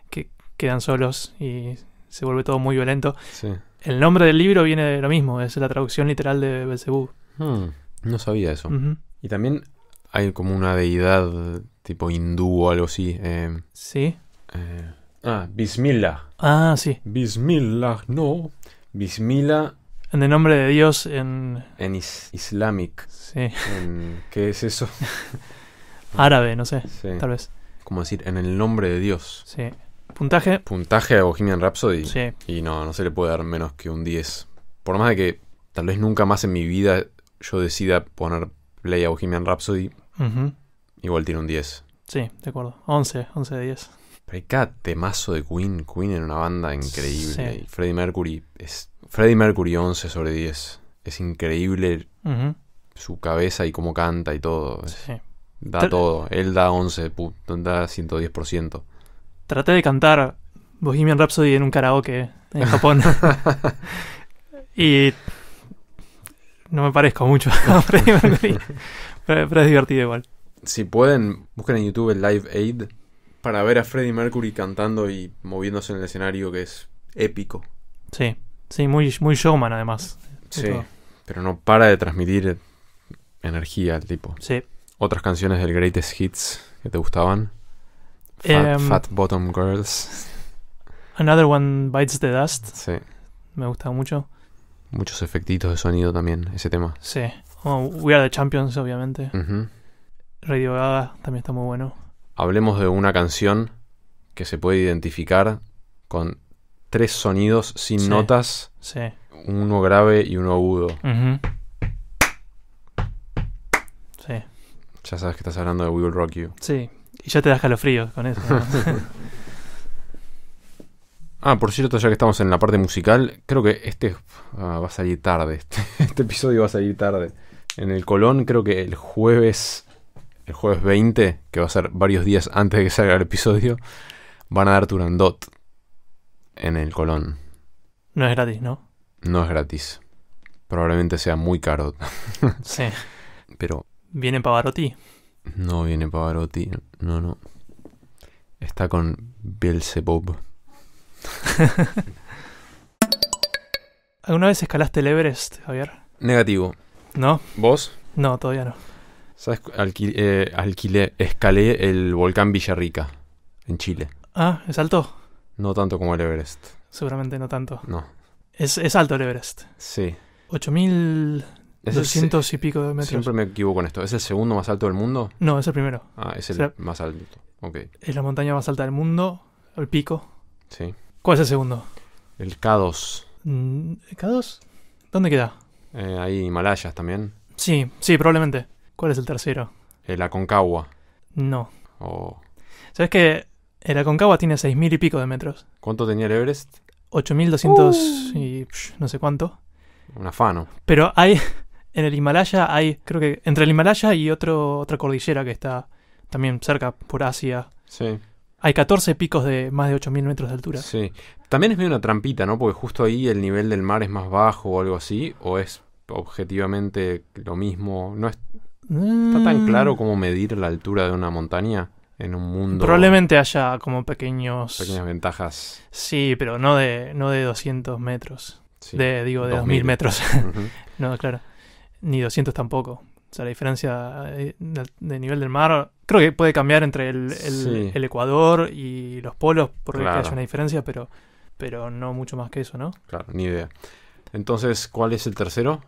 Speaker 1: que, quedan solos y se vuelve todo muy violento el nombre del libro viene de lo mismo, es la traducción literal de Belcebú.
Speaker 2: Hmm, no sabía eso. Y también hay como una deidad tipo hindú o algo así. Eh, sí. Eh, ah, Bismillah. Ah, sí. Bismillah, no. Bismillah. En el nombre de Dios en... En Islamic. Sí. ¿Qué es eso? Árabe, no sé. Tal vez. Como decir, en el nombre de Dios. Sí. Puntaje. Puntaje a Bohemian Rhapsody. Sí. Y no, no se le puede dar menos que un 10. Por más de que tal vez nunca más en mi vida yo decida poner play a Bohemian Rhapsody, igual tiene un 10.
Speaker 1: Sí, de acuerdo. 11, 11 de 10.
Speaker 2: Pero hay cada temazo de Queen. Queen era una banda increíble. Y Freddie Mercury es. Freddie Mercury 11 sobre 10. Es increíble su cabeza y cómo canta y todo. sí. Da todo. Él da 11, da 110%
Speaker 1: traté de cantar Bohemian Rhapsody en un karaoke en Japón. y no me parezco mucho a Freddie Mercury,
Speaker 2: pero, es divertido igual. Si pueden, busquen en YouTube el Live Aid para ver a Freddie Mercury cantando y moviéndose en el escenario que es épico.
Speaker 1: Sí, sí, muy, muy showman además.
Speaker 3: Sí,
Speaker 2: pero no para de transmitir energía al tipo. Sí. Otras canciones del Greatest Hits que te gustaban. Em, fat, Bottom Girls.
Speaker 1: Another One Bites the Dust. Sí. Me gusta mucho.
Speaker 2: Muchos efectitos de sonido también, ese tema.
Speaker 1: Sí. We Are the Champions, obviamente. Radio Gaga también está muy bueno.
Speaker 2: Hablemos de una canción que se puede identificar con tres sonidos sin notas. Uno grave y uno agudo. Sí. Ya sabes que estás hablando de We Will Rock You.
Speaker 1: Sí, y ya te das calofríos con eso.
Speaker 2: ah, por cierto, ya que estamos en la parte musical, creo que este ah, va a salir tarde. Este, este, episodio va a salir tarde. En el Colón, creo que el jueves, el jueves 20, que va a ser varios días antes de que salga el episodio, van a dar Turandot en el Colón.
Speaker 1: No es gratis, ¿no?
Speaker 2: No es gratis. Probablemente sea muy caro. sí. Pero. ¿Viene Pavarotti? No viene Pavarotti, no, no. Está con Belzebub.
Speaker 1: ¿Alguna vez escalaste el Everest, Javier?
Speaker 2: Negativo. ¿No? ¿Vos? No, todavía no. ¿Sabes? Eh, alquilé, escalé el volcán Villarrica, en Chile. Ah, ¿es alto? No tanto como el Everest.
Speaker 1: Seguramente no tanto. No. Es, es alto el Everest. Sí. 8000 200 y pico de metros. Siempre
Speaker 2: me equivoco con esto. ¿Es el segundo más alto del mundo? No, es el primero. Ah, es el más alto. Ok.
Speaker 1: Es la montaña más alta del mundo, el pico. Sí. ¿Cuál es el segundo?
Speaker 2: El K2.
Speaker 1: Mm, ¿K2? ¿Dónde queda?
Speaker 2: Eh, hay Himalayas también.
Speaker 1: Sí, sí, probablemente. ¿Cuál es el tercero?
Speaker 2: El Aconcagua.
Speaker 1: No. ¿Sabes que el Aconcagua tiene 6.000 y pico de metros?
Speaker 2: ¿Cuánto tenía el Everest?
Speaker 1: 8.200 uh. y no sé cuánto. Un afano. Pero hay, en el Himalaya hay, creo que entre el Himalaya y otro, otra cordillera que está también cerca por Asia. Hay 14 picos de más de 8.000 metros de altura.
Speaker 2: Sí. También es medio una trampita, ¿no? Porque justo ahí el nivel del mar es más bajo o algo así, o es objetivamente lo mismo. No es, está tan mm. claro cómo medir la altura de una montaña en un mundo. Probablemente
Speaker 1: haya como pequeños. Pequeñas ventajas. Sí, pero no de, no de 200 metros. de, digo, de 2000, metros. no, claro ni 200 tampoco. O sea, la diferencia eh, de, nivel del mar creo que puede cambiar entre el, Ecuador y los polos, porque hay una diferencia, pero, pero no mucho más que eso, ¿no?
Speaker 2: Claro, ni idea. Entonces, ¿cuál es el tercero?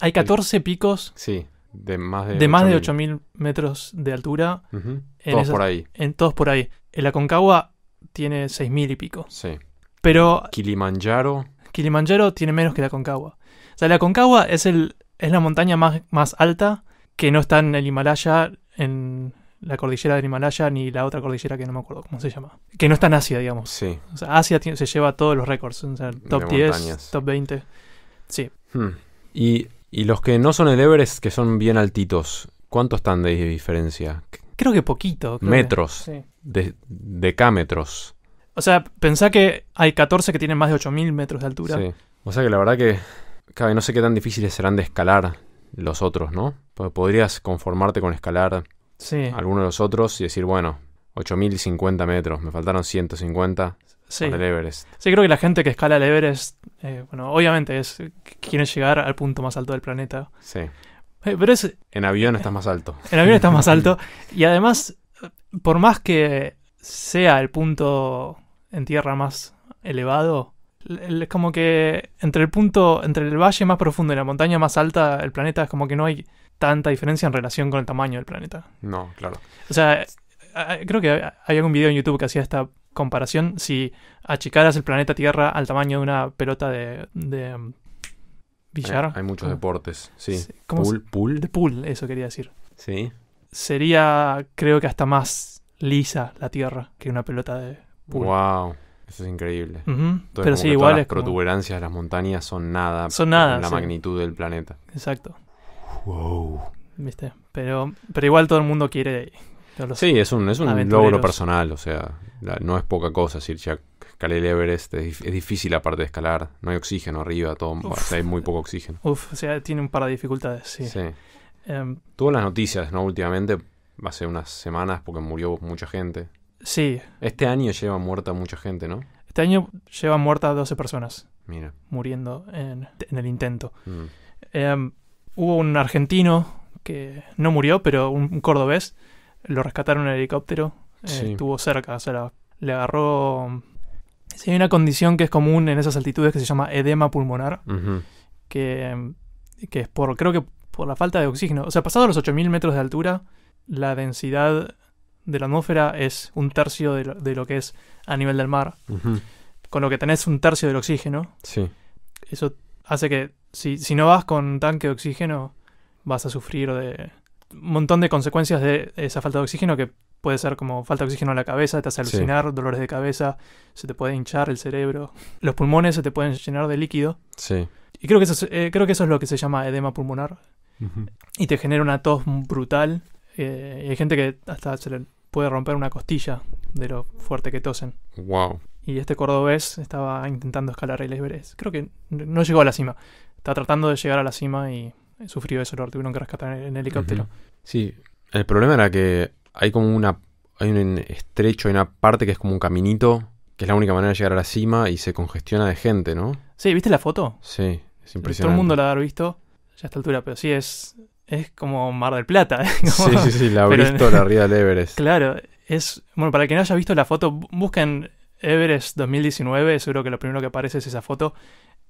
Speaker 2: Hay 14 picos. Sí, de más de, de más 8000
Speaker 1: metros de altura. todos por ahí. En todos por ahí. El Aconcagua tiene 6000 y pico.
Speaker 2: Sí. Pero Kilimanjaro
Speaker 1: Kilimanjaro tiene menos que la Aconcagua. O sea, la Aconcagua es el es la montaña más, más alta que no está en el Himalaya, en la cordillera del Himalaya, ni la otra cordillera que no me acuerdo cómo se llama. Que no está en Asia, digamos. Sí. O sea, Asia se lleva todos los récords, o sea, top 10, top 20. Sí. Hmm.
Speaker 2: Y, los que no son el Everest, que son bien altitos, ¿cuánto están de diferencia? Creo que poquito. Metros. sí. de, decámetros.
Speaker 1: O sea, pensá que hay 14 que tienen más de 8.000 metros de altura. Sí.
Speaker 2: O sea que la verdad que Cabe, no sé qué tan difíciles serán de escalar los otros, ¿no? Porque podrías conformarte con escalar sí. alguno de los otros y decir, bueno, 8050 metros, me faltaron 150 sí. Everest.
Speaker 1: Sí, creo que la gente que escala el Everest, eh, bueno, obviamente es quiere llegar al punto más alto del planeta.
Speaker 2: Sí. Eh, pero es, en avión estás más alto. En avión estás más
Speaker 1: alto. y además, por más que sea el punto en tierra más elevado, es como que entre el punto, entre el valle más profundo y la montaña más alta del planeta, es como que no hay tanta diferencia en relación con el tamaño del planeta. No, claro. O sea, creo que hay algún video en YouTube que hacía esta comparación. Si achicaras el planeta Tierra al tamaño de una pelota de, de um, billar. Hay, muchos deportes, sí. pool, pool. De pool, eso quería decir. Sí. Sería, creo que hasta más lisa la Tierra que una pelota de pool.
Speaker 2: Wow. Eso es increíble. Pero sí, igual. las protuberancias de las montañas son nada. Son nada. la magnitud del planeta. Exacto. Wow.
Speaker 1: ¿Viste? Pero, pero igual todo el mundo quiere.
Speaker 2: Sí, es un, es un logro personal, o sea, no es poca cosa decir, ya escalé el Everest, es, difícil aparte de escalar, no hay oxígeno arriba, todo, hay muy poco oxígeno. Uf, o sea, tiene un par de dificultades, sí. Em. Tuvo las noticias, ¿no? Últimamente, hace unas semanas, porque murió mucha gente. Sí. Este año lleva muerta mucha gente, ¿no?
Speaker 1: Este año lleva muerta 12 personas. Muriendo en, el intento. Mm. Em, hubo un argentino que no murió, pero un, cordobés. Lo rescataron en el helicóptero. Eh, estuvo cerca, o le agarró... Mm, hay una condición que es común en esas altitudes que se llama edema pulmonar, que, es por, creo que por la falta de oxígeno. O sea, pasado los 8.000 metros de altura, la densidad de la atmósfera es un tercio de lo, que es a nivel del mar. Con lo que tenés un tercio del oxígeno. Sí. Eso hace que si, si no vas con tanque de oxígeno, vas a sufrir de un montón de consecuencias de esa falta de oxígeno que puede ser como falta de oxígeno en la cabeza, te hace alucinar, dolores de cabeza, se te puede hinchar el cerebro, los pulmones se te pueden llenar de líquido. Y creo que eso es, eh, creo que eso es lo que se llama edema pulmonar. Y te genera una tos brutal. Eh, y hay gente que hasta se le puede romper una costilla de lo fuerte que tosen. Wow. Y este cordobés estaba intentando escalar el Everest. Creo que no llegó a la cima. Está tratando de llegar a la cima y sufrió eso, lo tuvieron que rescatar en helicóptero.
Speaker 2: Sí, el problema era que hay como una hay un estrecho, hay una parte que es como un caminito, que es la única manera de llegar a la cima y se congestiona de gente, ¿no? Sí, ¿viste la foto? Sí, es impresionante. Todo el mundo
Speaker 1: la ha visto ya a esta altura, pero sí es es como Mar del Plata. sí, sí, sí, la la arriba del Everest. Claro, es. Bueno, para quien no haya visto la foto, busquen Everest 2019, seguro que lo primero que aparece es esa foto.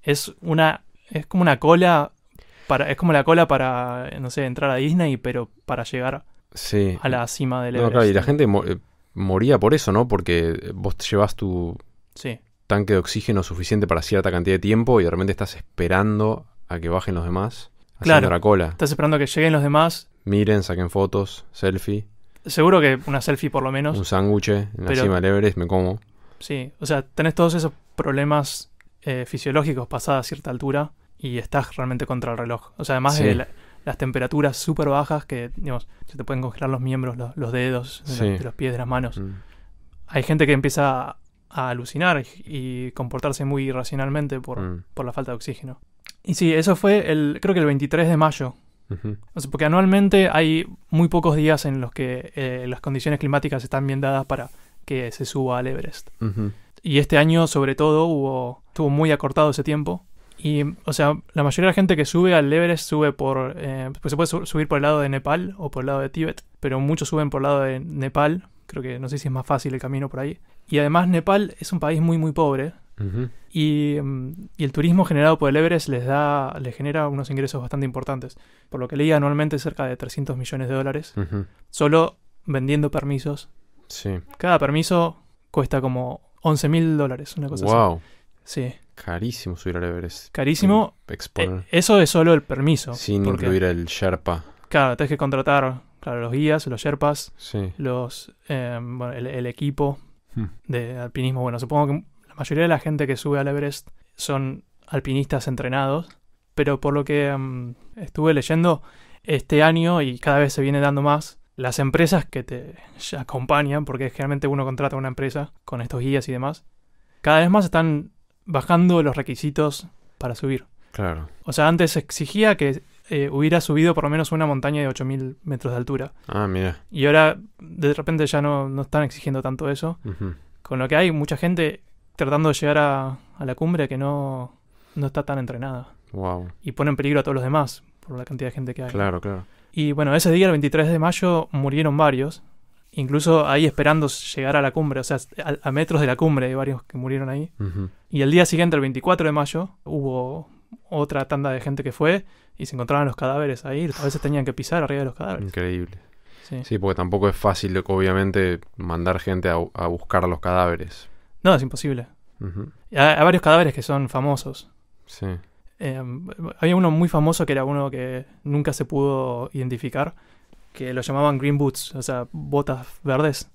Speaker 1: Es una. Es como una cola. Para, es como la cola para, no sé, entrar a Disney, pero para llegar a la cima del Everest. y la gente
Speaker 2: eh, moría por eso, ¿no? Porque vos llevas tu tanque de oxígeno suficiente para cierta cantidad de tiempo y de repente estás esperando a que bajen los demás claro, Estás esperando que
Speaker 1: lleguen los demás.
Speaker 2: Miren, saquen fotos, selfie.
Speaker 1: Seguro que una selfie por lo menos. Un sándwich en la cima
Speaker 2: del Everest, me como.
Speaker 1: Sí, o sea, tenés todos esos problemas eh, fisiológicos pasados a cierta altura y estás realmente contra el reloj. O sea, además de las temperaturas súper bajas que, digamos, se te pueden congelar los miembros, los, dedos, los, pies, las manos. Mm. Hay gente que empieza a alucinar y comportarse muy irracionalmente por mm. la falta de oxígeno. Y sí, eso fue el, creo que el 23 de mayo. o sea, porque anualmente hay muy pocos días en los que eh, las condiciones climáticas están bien dadas para que se suba al Everest. Y este año, sobre todo, hubo, estuvo muy acortado ese tiempo. Y, o sea, la mayoría de la gente que sube al Everest sube por. Eh, pues se puede subir por el lado de Nepal o por el lado de Tíbet, pero muchos suben por el lado de Nepal. Creo que no sé si es más fácil el camino por ahí. Y además, Nepal es un país muy, muy pobre. Mm, y, el turismo generado por el Everest les, da, les genera unos ingresos bastante importantes. Por lo que leía anualmente cerca de 300 millones de dólares, solo vendiendo permisos. Sí. Cada permiso cuesta como 11 mil dólares, una cosa wow. así. Sí.
Speaker 2: Carísimo subir al Everest. Carísimo. Eh,
Speaker 1: eso es solo el permiso. Sin incluir el Sherpa. Claro, tenés que contratar claro, los guías, los Sherpas, los, eh, el, equipo hmm. de alpinismo. Bueno, supongo que mayoría de la gente que sube al Everest son alpinistas entrenados, pero por lo que mm, estuve leyendo, este año y cada vez se viene dando más, las empresas que te acompañan, porque generalmente uno contrata una empresa con estos guías y demás, cada vez más están bajando los requisitos para subir. Claro. O sea, antes exigía que eh, hubiera subido por lo menos una montaña de 8.000 metros de altura. Ah, mira. Y ahora de repente ya no, están exigiendo tanto eso. Con lo que hay mucha gente tratando de llegar a, la cumbre que no, está tan entrenada. Y pone en peligro a todos los demás por la cantidad de gente que hay. Claro, claro. Y bueno, ese día, el 23 de mayo, murieron varios, incluso ahí esperando llegar a la cumbre, o sea, a, metros de la cumbre hay varios que murieron ahí. Y el día siguiente, el 24 de mayo, hubo otra tanda de gente que fue y se encontraban los cadáveres ahí, a veces tenían que pisar arriba de los cadáveres.
Speaker 2: Increíble. Sí, sí porque tampoco es fácil, obviamente, mandar gente a, a buscar los cadáveres.
Speaker 1: No, es imposible. hay, varios cadáveres que son famosos. Sí. Eh, había uno muy famoso que era uno que nunca se pudo identificar, que lo llamaban green boots, o sea, botas verdes.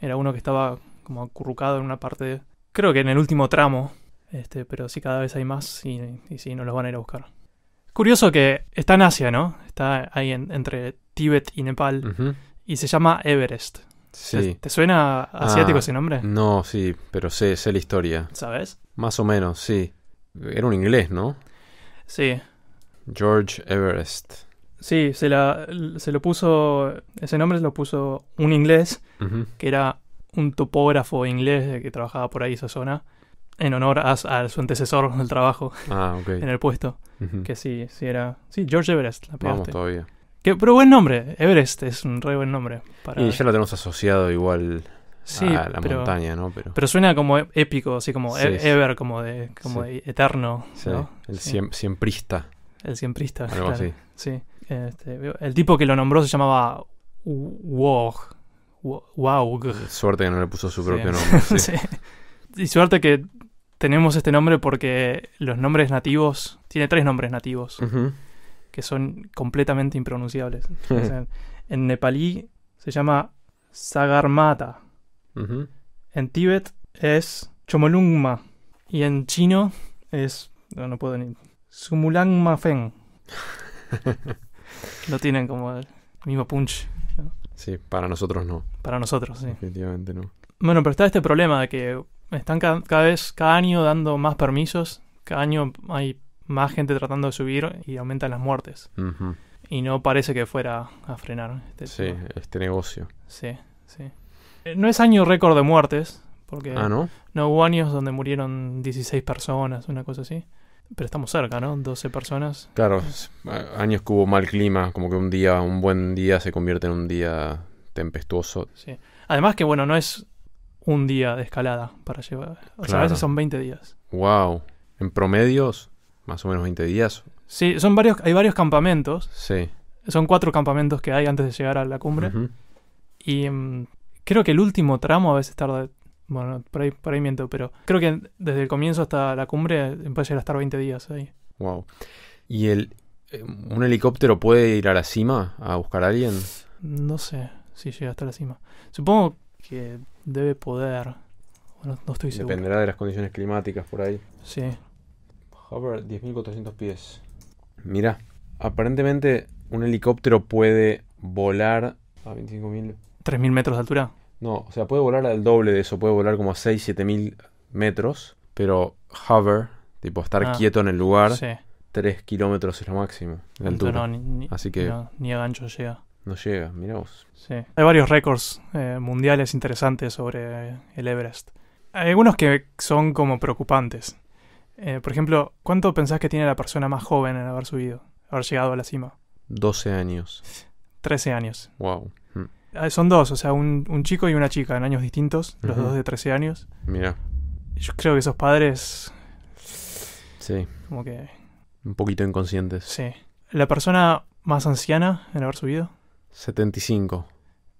Speaker 1: Era uno que estaba como acurrucado en una parte, creo que en el último tramo, este, pero sí cada vez hay más y, sí, no los van a ir a buscar. Curioso que está en Asia, ¿no? Está ahí entre Tíbet y Nepal y se llama Everest. Sí. ¿Te, suena asiático ah, ese nombre?
Speaker 2: No, sí, pero sé, sé la historia. ¿Sabes? Más o menos, sí. Era un inglés, ¿no? Sí. George Everest.
Speaker 1: Sí, se, la, se lo puso, ese nombre se lo puso un inglés, que era un topógrafo inglés que trabajaba por ahí esa zona, en honor a, su antecesor el trabajo, ah, en el puesto, que sí, sí era, sí, George Everest, la todavía. Que, pero buen nombre, Everest es un re buen nombre. Y ya
Speaker 2: lo tenemos asociado igual a la montaña, ¿no? Pero...
Speaker 1: suena como épico, así como e-, Ever, como de, como eterno. El siempreista, siemprista. El siemprista, claro. Sí. Este, el tipo que lo nombró se llamaba Wog. Waug. Suerte que no le puso
Speaker 2: su propio nombre.
Speaker 1: y suerte que tenemos este nombre porque los nombres nativos. Tiene tres nombres nativos. Ajá que son completamente impronunciables. en nepalí se llama Sagarmata. En Tíbet es Chomolungma. Y en chino es. No, no puedo ni. Sumulangma Fen. no tienen como el mismo punch.
Speaker 2: Sí, para nosotros no. Para nosotros, sí. Definitivamente no.
Speaker 1: Bueno, pero está este problema de que están cada vez, cada año dando más permisos. Cada año hay más gente tratando de subir y aumentan las muertes. Y no parece que fuera a frenar. Este,
Speaker 2: este negocio.
Speaker 3: Sí, sí.
Speaker 1: Eh, no es año récord de muertes, porque ah, no? hubo años donde murieron 16 personas, una cosa así. Pero estamos cerca, ¿no? 12 personas. Claro,
Speaker 2: años que hubo mal clima, como que un día, un buen día se convierte en un día tempestuoso.
Speaker 1: Sí. Además que, bueno, no es un día de escalada para llevar. O sea, a veces son 20 días.
Speaker 2: Wow. ¿En promedios? más o menos 20 días. Sí, son varios, hay varios campamentos. Sí.
Speaker 1: Son cuatro campamentos que hay antes de llegar a la cumbre. Y mm, creo que el último tramo a veces tarda, bueno, por ahí, miento, pero creo que desde el comienzo hasta la cumbre eh, puede llegar a estar 20 días ahí.
Speaker 2: Wow. ¿Y el, eh, un helicóptero puede ir a la cima a buscar a alguien?
Speaker 1: No sé si llega hasta la cima. Supongo que debe poder. Bueno, no estoy seguro.
Speaker 2: Dependerá de las condiciones climáticas por ahí. Sí. Hover 10.400 pies. Mira, aparentemente un helicóptero puede volar a 25.000...
Speaker 1: ¿3.000 metros de altura?
Speaker 2: No, o sea, puede volar al doble de eso, puede volar como a 6.000, 7.000 metros, pero hover, tipo estar ah, quieto en el lugar, 3 kilómetros es lo máximo de altura. Así que...
Speaker 1: ni a gancho llega.
Speaker 2: No llega, mira vos.
Speaker 1: Sí. Hay varios récords eh, mundiales interesantes sobre el Everest. Hay algunos que son como preocupantes. Eh, por ejemplo, ¿cuánto pensás que tiene la persona más joven en haber subido, haber llegado a la cima?
Speaker 2: 12 años.
Speaker 1: 13 años.
Speaker 2: Wow. Hmm.
Speaker 1: Ah, son dos, o sea, un, chico y una chica en años distintos, los dos de 13 años. Mira. Yo creo que esos padres. Sí. Como que.
Speaker 2: Un poquito inconscientes. Sí.
Speaker 1: ¿La persona más anciana en haber subido?
Speaker 2: 75.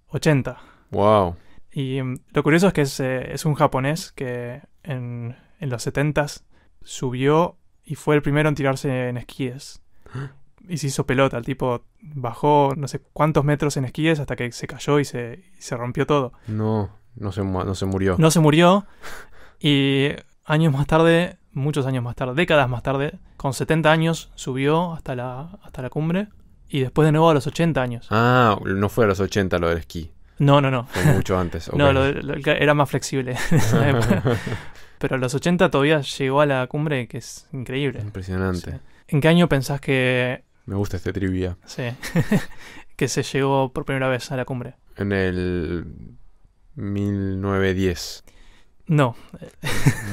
Speaker 2: 80. Wow.
Speaker 1: Y mm, lo curioso es que eh, es, un japonés que en, en los 70s subió y fue el primero en tirarse en esquíes. Y se hizo pelota, el tipo bajó no sé cuántos metros en esquíes hasta que se cayó y se,
Speaker 2: se rompió todo. No, no se, no se murió. No se
Speaker 1: murió. Y años más tarde, muchos años más tarde, décadas más tarde, con 70 años subió hasta la, hasta la cumbre y después de nuevo a los 80 años.
Speaker 2: Ah, no fue a los 80 lo del esquí. No, no, no. Fue mucho antes. No,
Speaker 1: era más flexible. Pero a los 80 todavía llegó a la cumbre, que es increíble. Impresionante. ¿En qué año pensás que... Me gusta este trivia. Sí. que se llegó por primera vez a la cumbre.
Speaker 2: En el 1910. No.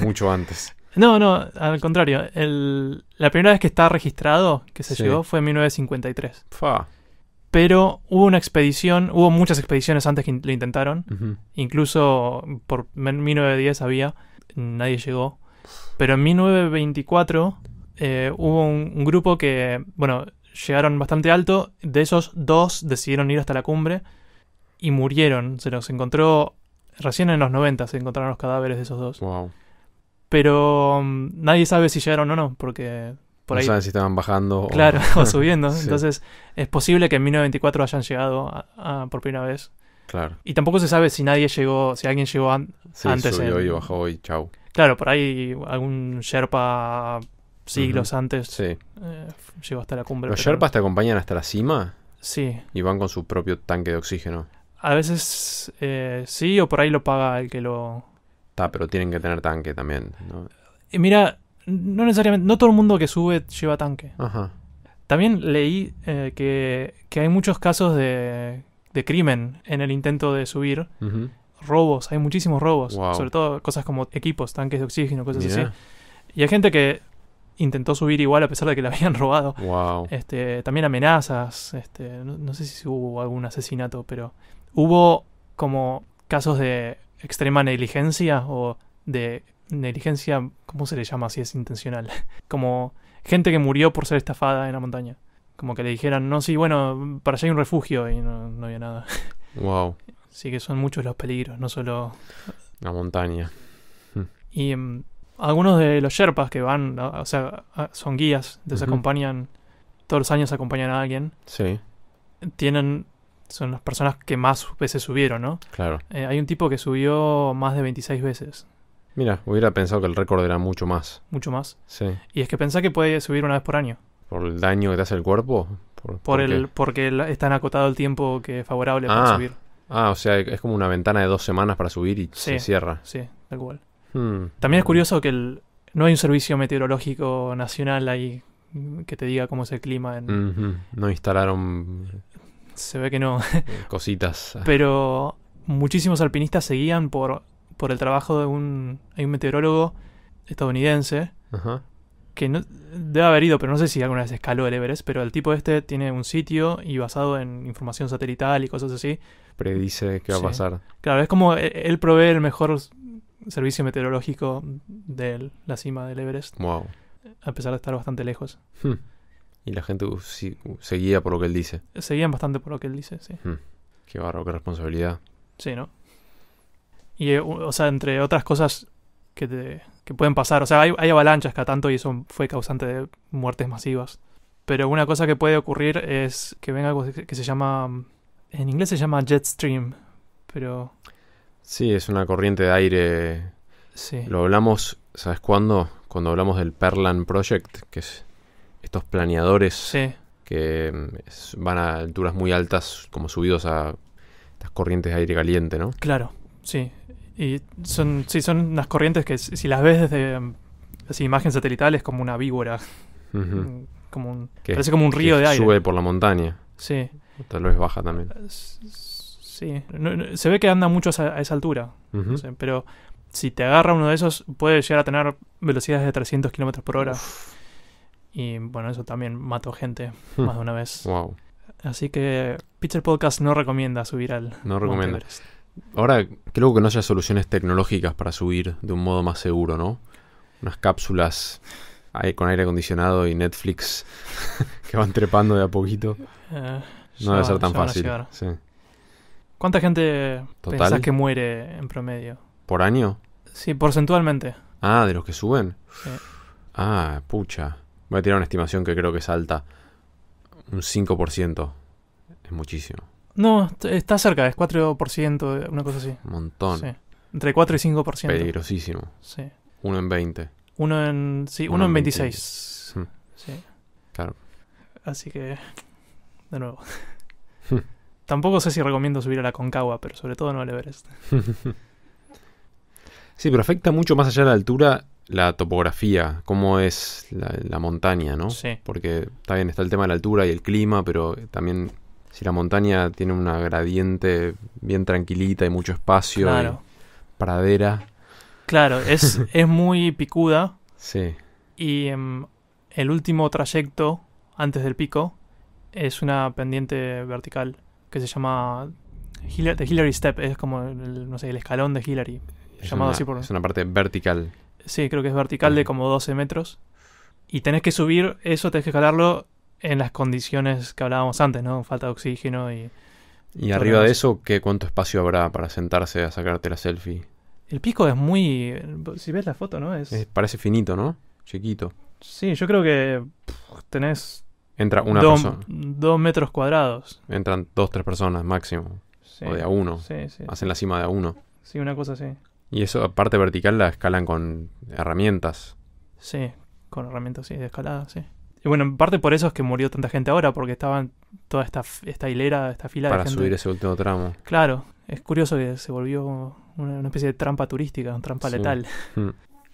Speaker 2: Mucho antes.
Speaker 1: No, no, al contrario. la primera vez que está registrado que se llegó fue en 1953. Fa. Pero hubo una expedición, hubo muchas expediciones antes que lo intentaron. Incluso por 1910 había nadie llegó. Pero en 1924 eh, hubo un, grupo que, bueno, llegaron bastante alto. De esos, dos decidieron ir hasta la cumbre y murieron. Se los encontró recién en los 90, se encontraron los cadáveres de esos dos. Wow. Pero mm, nadie sabe si llegaron o no, porque por no ahí. saben si estaban bajando claro, o, subiendo. Entonces, es posible que en 1924 hayan llegado por primera vez. Claro. Y tampoco se sabe si nadie llegó, si alguien llegó sí, antes. Subió bajó chau. Claro, por ahí algún Sherpa siglos antes sí. Eh, llegó hasta la cumbre. ¿Los pero...
Speaker 2: te acompañan hasta la cima? Sí. Y van con su propio tanque de oxígeno.
Speaker 1: A veces eh, sí, o por ahí lo paga el que lo.
Speaker 2: Está, pero tienen que tener tanque también.
Speaker 1: Eh, mira, no necesariamente. No todo el mundo que sube lleva tanque. Ajá. También leí que hay muchos casos de de crimen en el intento de subir. Robos, hay muchísimos robos. Sobre todo cosas como equipos, tanques de oxígeno, cosas así. Y hay gente que intentó subir igual a pesar de que la habían robado. Este, también amenazas. Este, no, sé si hubo algún asesinato, pero hubo como casos de extrema negligencia o de negligencia, ¿cómo se le llama si es intencional? como gente que murió por ser estafada en la montaña. Como que le dijeran, no, sí, bueno, para allá hay un refugio y no, había nada. Wow. Así que son muchos los peligros, no solo...
Speaker 2: La montaña. Hmm.
Speaker 1: Y em, algunos de los yerpas que van, o sea, son guías, les acompañan, todos los años acompañan a alguien. Sí. Tienen, son las personas que más veces subieron, ¿no? Claro. Eh, hay un tipo que subió más de 26 veces.
Speaker 2: Mira, hubiera pensado que el récord era mucho más.
Speaker 1: Mucho más. Sí. Y es que pensá que puede subir una vez por año.
Speaker 2: ¿Por el daño que te hace el cuerpo? ¿Por, el,
Speaker 1: porque están acotado el tiempo que es favorable para ah, subir.
Speaker 2: Ah, o sea, es como una ventana de dos semanas para subir y se cierra. Sí,
Speaker 1: tal cual. Hmm. También es curioso que el, no hay un servicio meteorológico nacional ahí que te diga cómo es el clima.
Speaker 2: No instalaron... Se ve que no. Cositas.
Speaker 1: Pero muchísimos alpinistas seguían por, por el trabajo de un... Hay un meteorólogo estadounidense Ajá que no, debe haber ido, pero no sé si alguna vez escaló el Everest, pero el tipo este tiene un sitio y basado en información satelital y cosas así.
Speaker 2: Predice qué va a pasar.
Speaker 1: Claro, es como e, él, provee el mejor servicio meteorológico de la cima del Everest. Wow. A pesar de estar bastante lejos.
Speaker 2: Hmm. Y la gente seguía por lo que él dice.
Speaker 1: Seguían bastante por lo que él dice, sí.
Speaker 2: Hmm. Qué barro, qué responsabilidad.
Speaker 1: Sí, ¿no? Y, eh, o sea, entre otras cosas, que, que pueden pasar. O sea, hay, hay, avalanchas cada tanto y eso fue causante de muertes masivas. Pero una cosa que puede ocurrir es que venga algo que se llama. En inglés se llama jet stream, pero.
Speaker 2: Sí, es una corriente de aire. Sí. Lo hablamos, ¿sabes cuándo? Cuando hablamos del Perlan Project, que es estos planeadores que mm, van a alturas muy altas, como subidos a estas corrientes de aire caliente, ¿no?
Speaker 1: Claro, sí. Y son, sí, son unas corrientes que si las ves desde así, imagen satelital es como una víbora.
Speaker 2: Mm, como parece como un río de aire. Sube por la montaña. Sí. Tal vez baja también.
Speaker 1: Sí. se ve que anda mucho a, esa altura. pero si te agarra uno de esos, puede llegar a tener velocidades de 300 kilómetros por hora. Y bueno, eso también mató gente hmm. más de una vez. Así que Pitcher Podcast no recomienda subir al. No recomienda.
Speaker 2: Ahora creo que no haya soluciones tecnológicas para subir de un modo más seguro, ¿no? Unas cápsulas con aire acondicionado y Netflix que van trepando de a poquito. Eh, no debe ser tan fácil.
Speaker 1: ¿Cuánta gente piensas pensás que muere en promedio? ¿Por año? Sí, porcentualmente.
Speaker 2: Ah, de los que suben. Ah, pucha. Voy a tirar una estimación que creo que es alta. Un 5%. Es muchísimo.
Speaker 1: No, está cerca, es 4%, una cosa así. Un montón. Entre 4 y 5%. Peligrosísimo. Sí.
Speaker 2: Uno en 20.
Speaker 1: Uno en. Sí, uno, en 26. Hmm. Sí. Claro. Así que. De nuevo. Hmm. Tampoco sé si recomiendo subir a la Concagua, pero sobre todo no al Everest.
Speaker 2: sí, pero afecta mucho más allá de la altura la topografía, cómo es la, la montaña, ¿no? Sí. Porque también está el tema de la altura y el clima, pero también si la montaña tiene una gradiente bien tranquilita y mucho espacio, claro. pradera.
Speaker 1: Claro, es, es muy picuda. Sí. Y em, el último trayecto antes del pico es una pendiente vertical que se llama Hillary, Hillary Step, es como el, no sé, el escalón de Hillary, es llamado una, así por...
Speaker 2: una parte vertical.
Speaker 1: Sí, creo que es vertical de como 12 metros. Y tenés que subir eso, tenés que escalarlo en las condiciones que hablábamos antes, ¿no? Falta de oxígeno y... Y arriba de
Speaker 2: eso, ¿qué, ¿cuánto espacio habrá para sentarse a sacarte la selfie?
Speaker 1: El pico es muy... Si ves la foto, ¿no? Es...
Speaker 2: parece finito, ¿no? Chiquito.
Speaker 1: Sí, yo creo que tenés... Entra una persona. Dos metros cuadrados.
Speaker 2: Entran dos, tres personas máximo. o de a uno. Sí, sí. Hacen la cima de a uno.
Speaker 1: Sí, una cosa así.
Speaker 2: Y eso, aparte vertical, la escalan con herramientas.
Speaker 1: Sí, con herramientas, sí, de escalada, sí. Y bueno, en parte por eso es que murió tanta gente ahora, porque estaban toda esta, hilera, esta fila Para de gente. subir ese último tramo. Claro, es curioso que se volvió una, especie de trampa turística, una trampa letal.
Speaker 2: Hmm.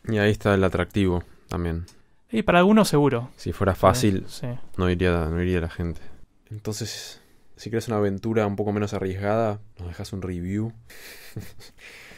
Speaker 2: Y ahí está el atractivo también. Y para algunos seguro. Si fuera fácil, no, iría, no iría la gente. Entonces, si crees una aventura un poco menos arriesgada, nos dejas un review.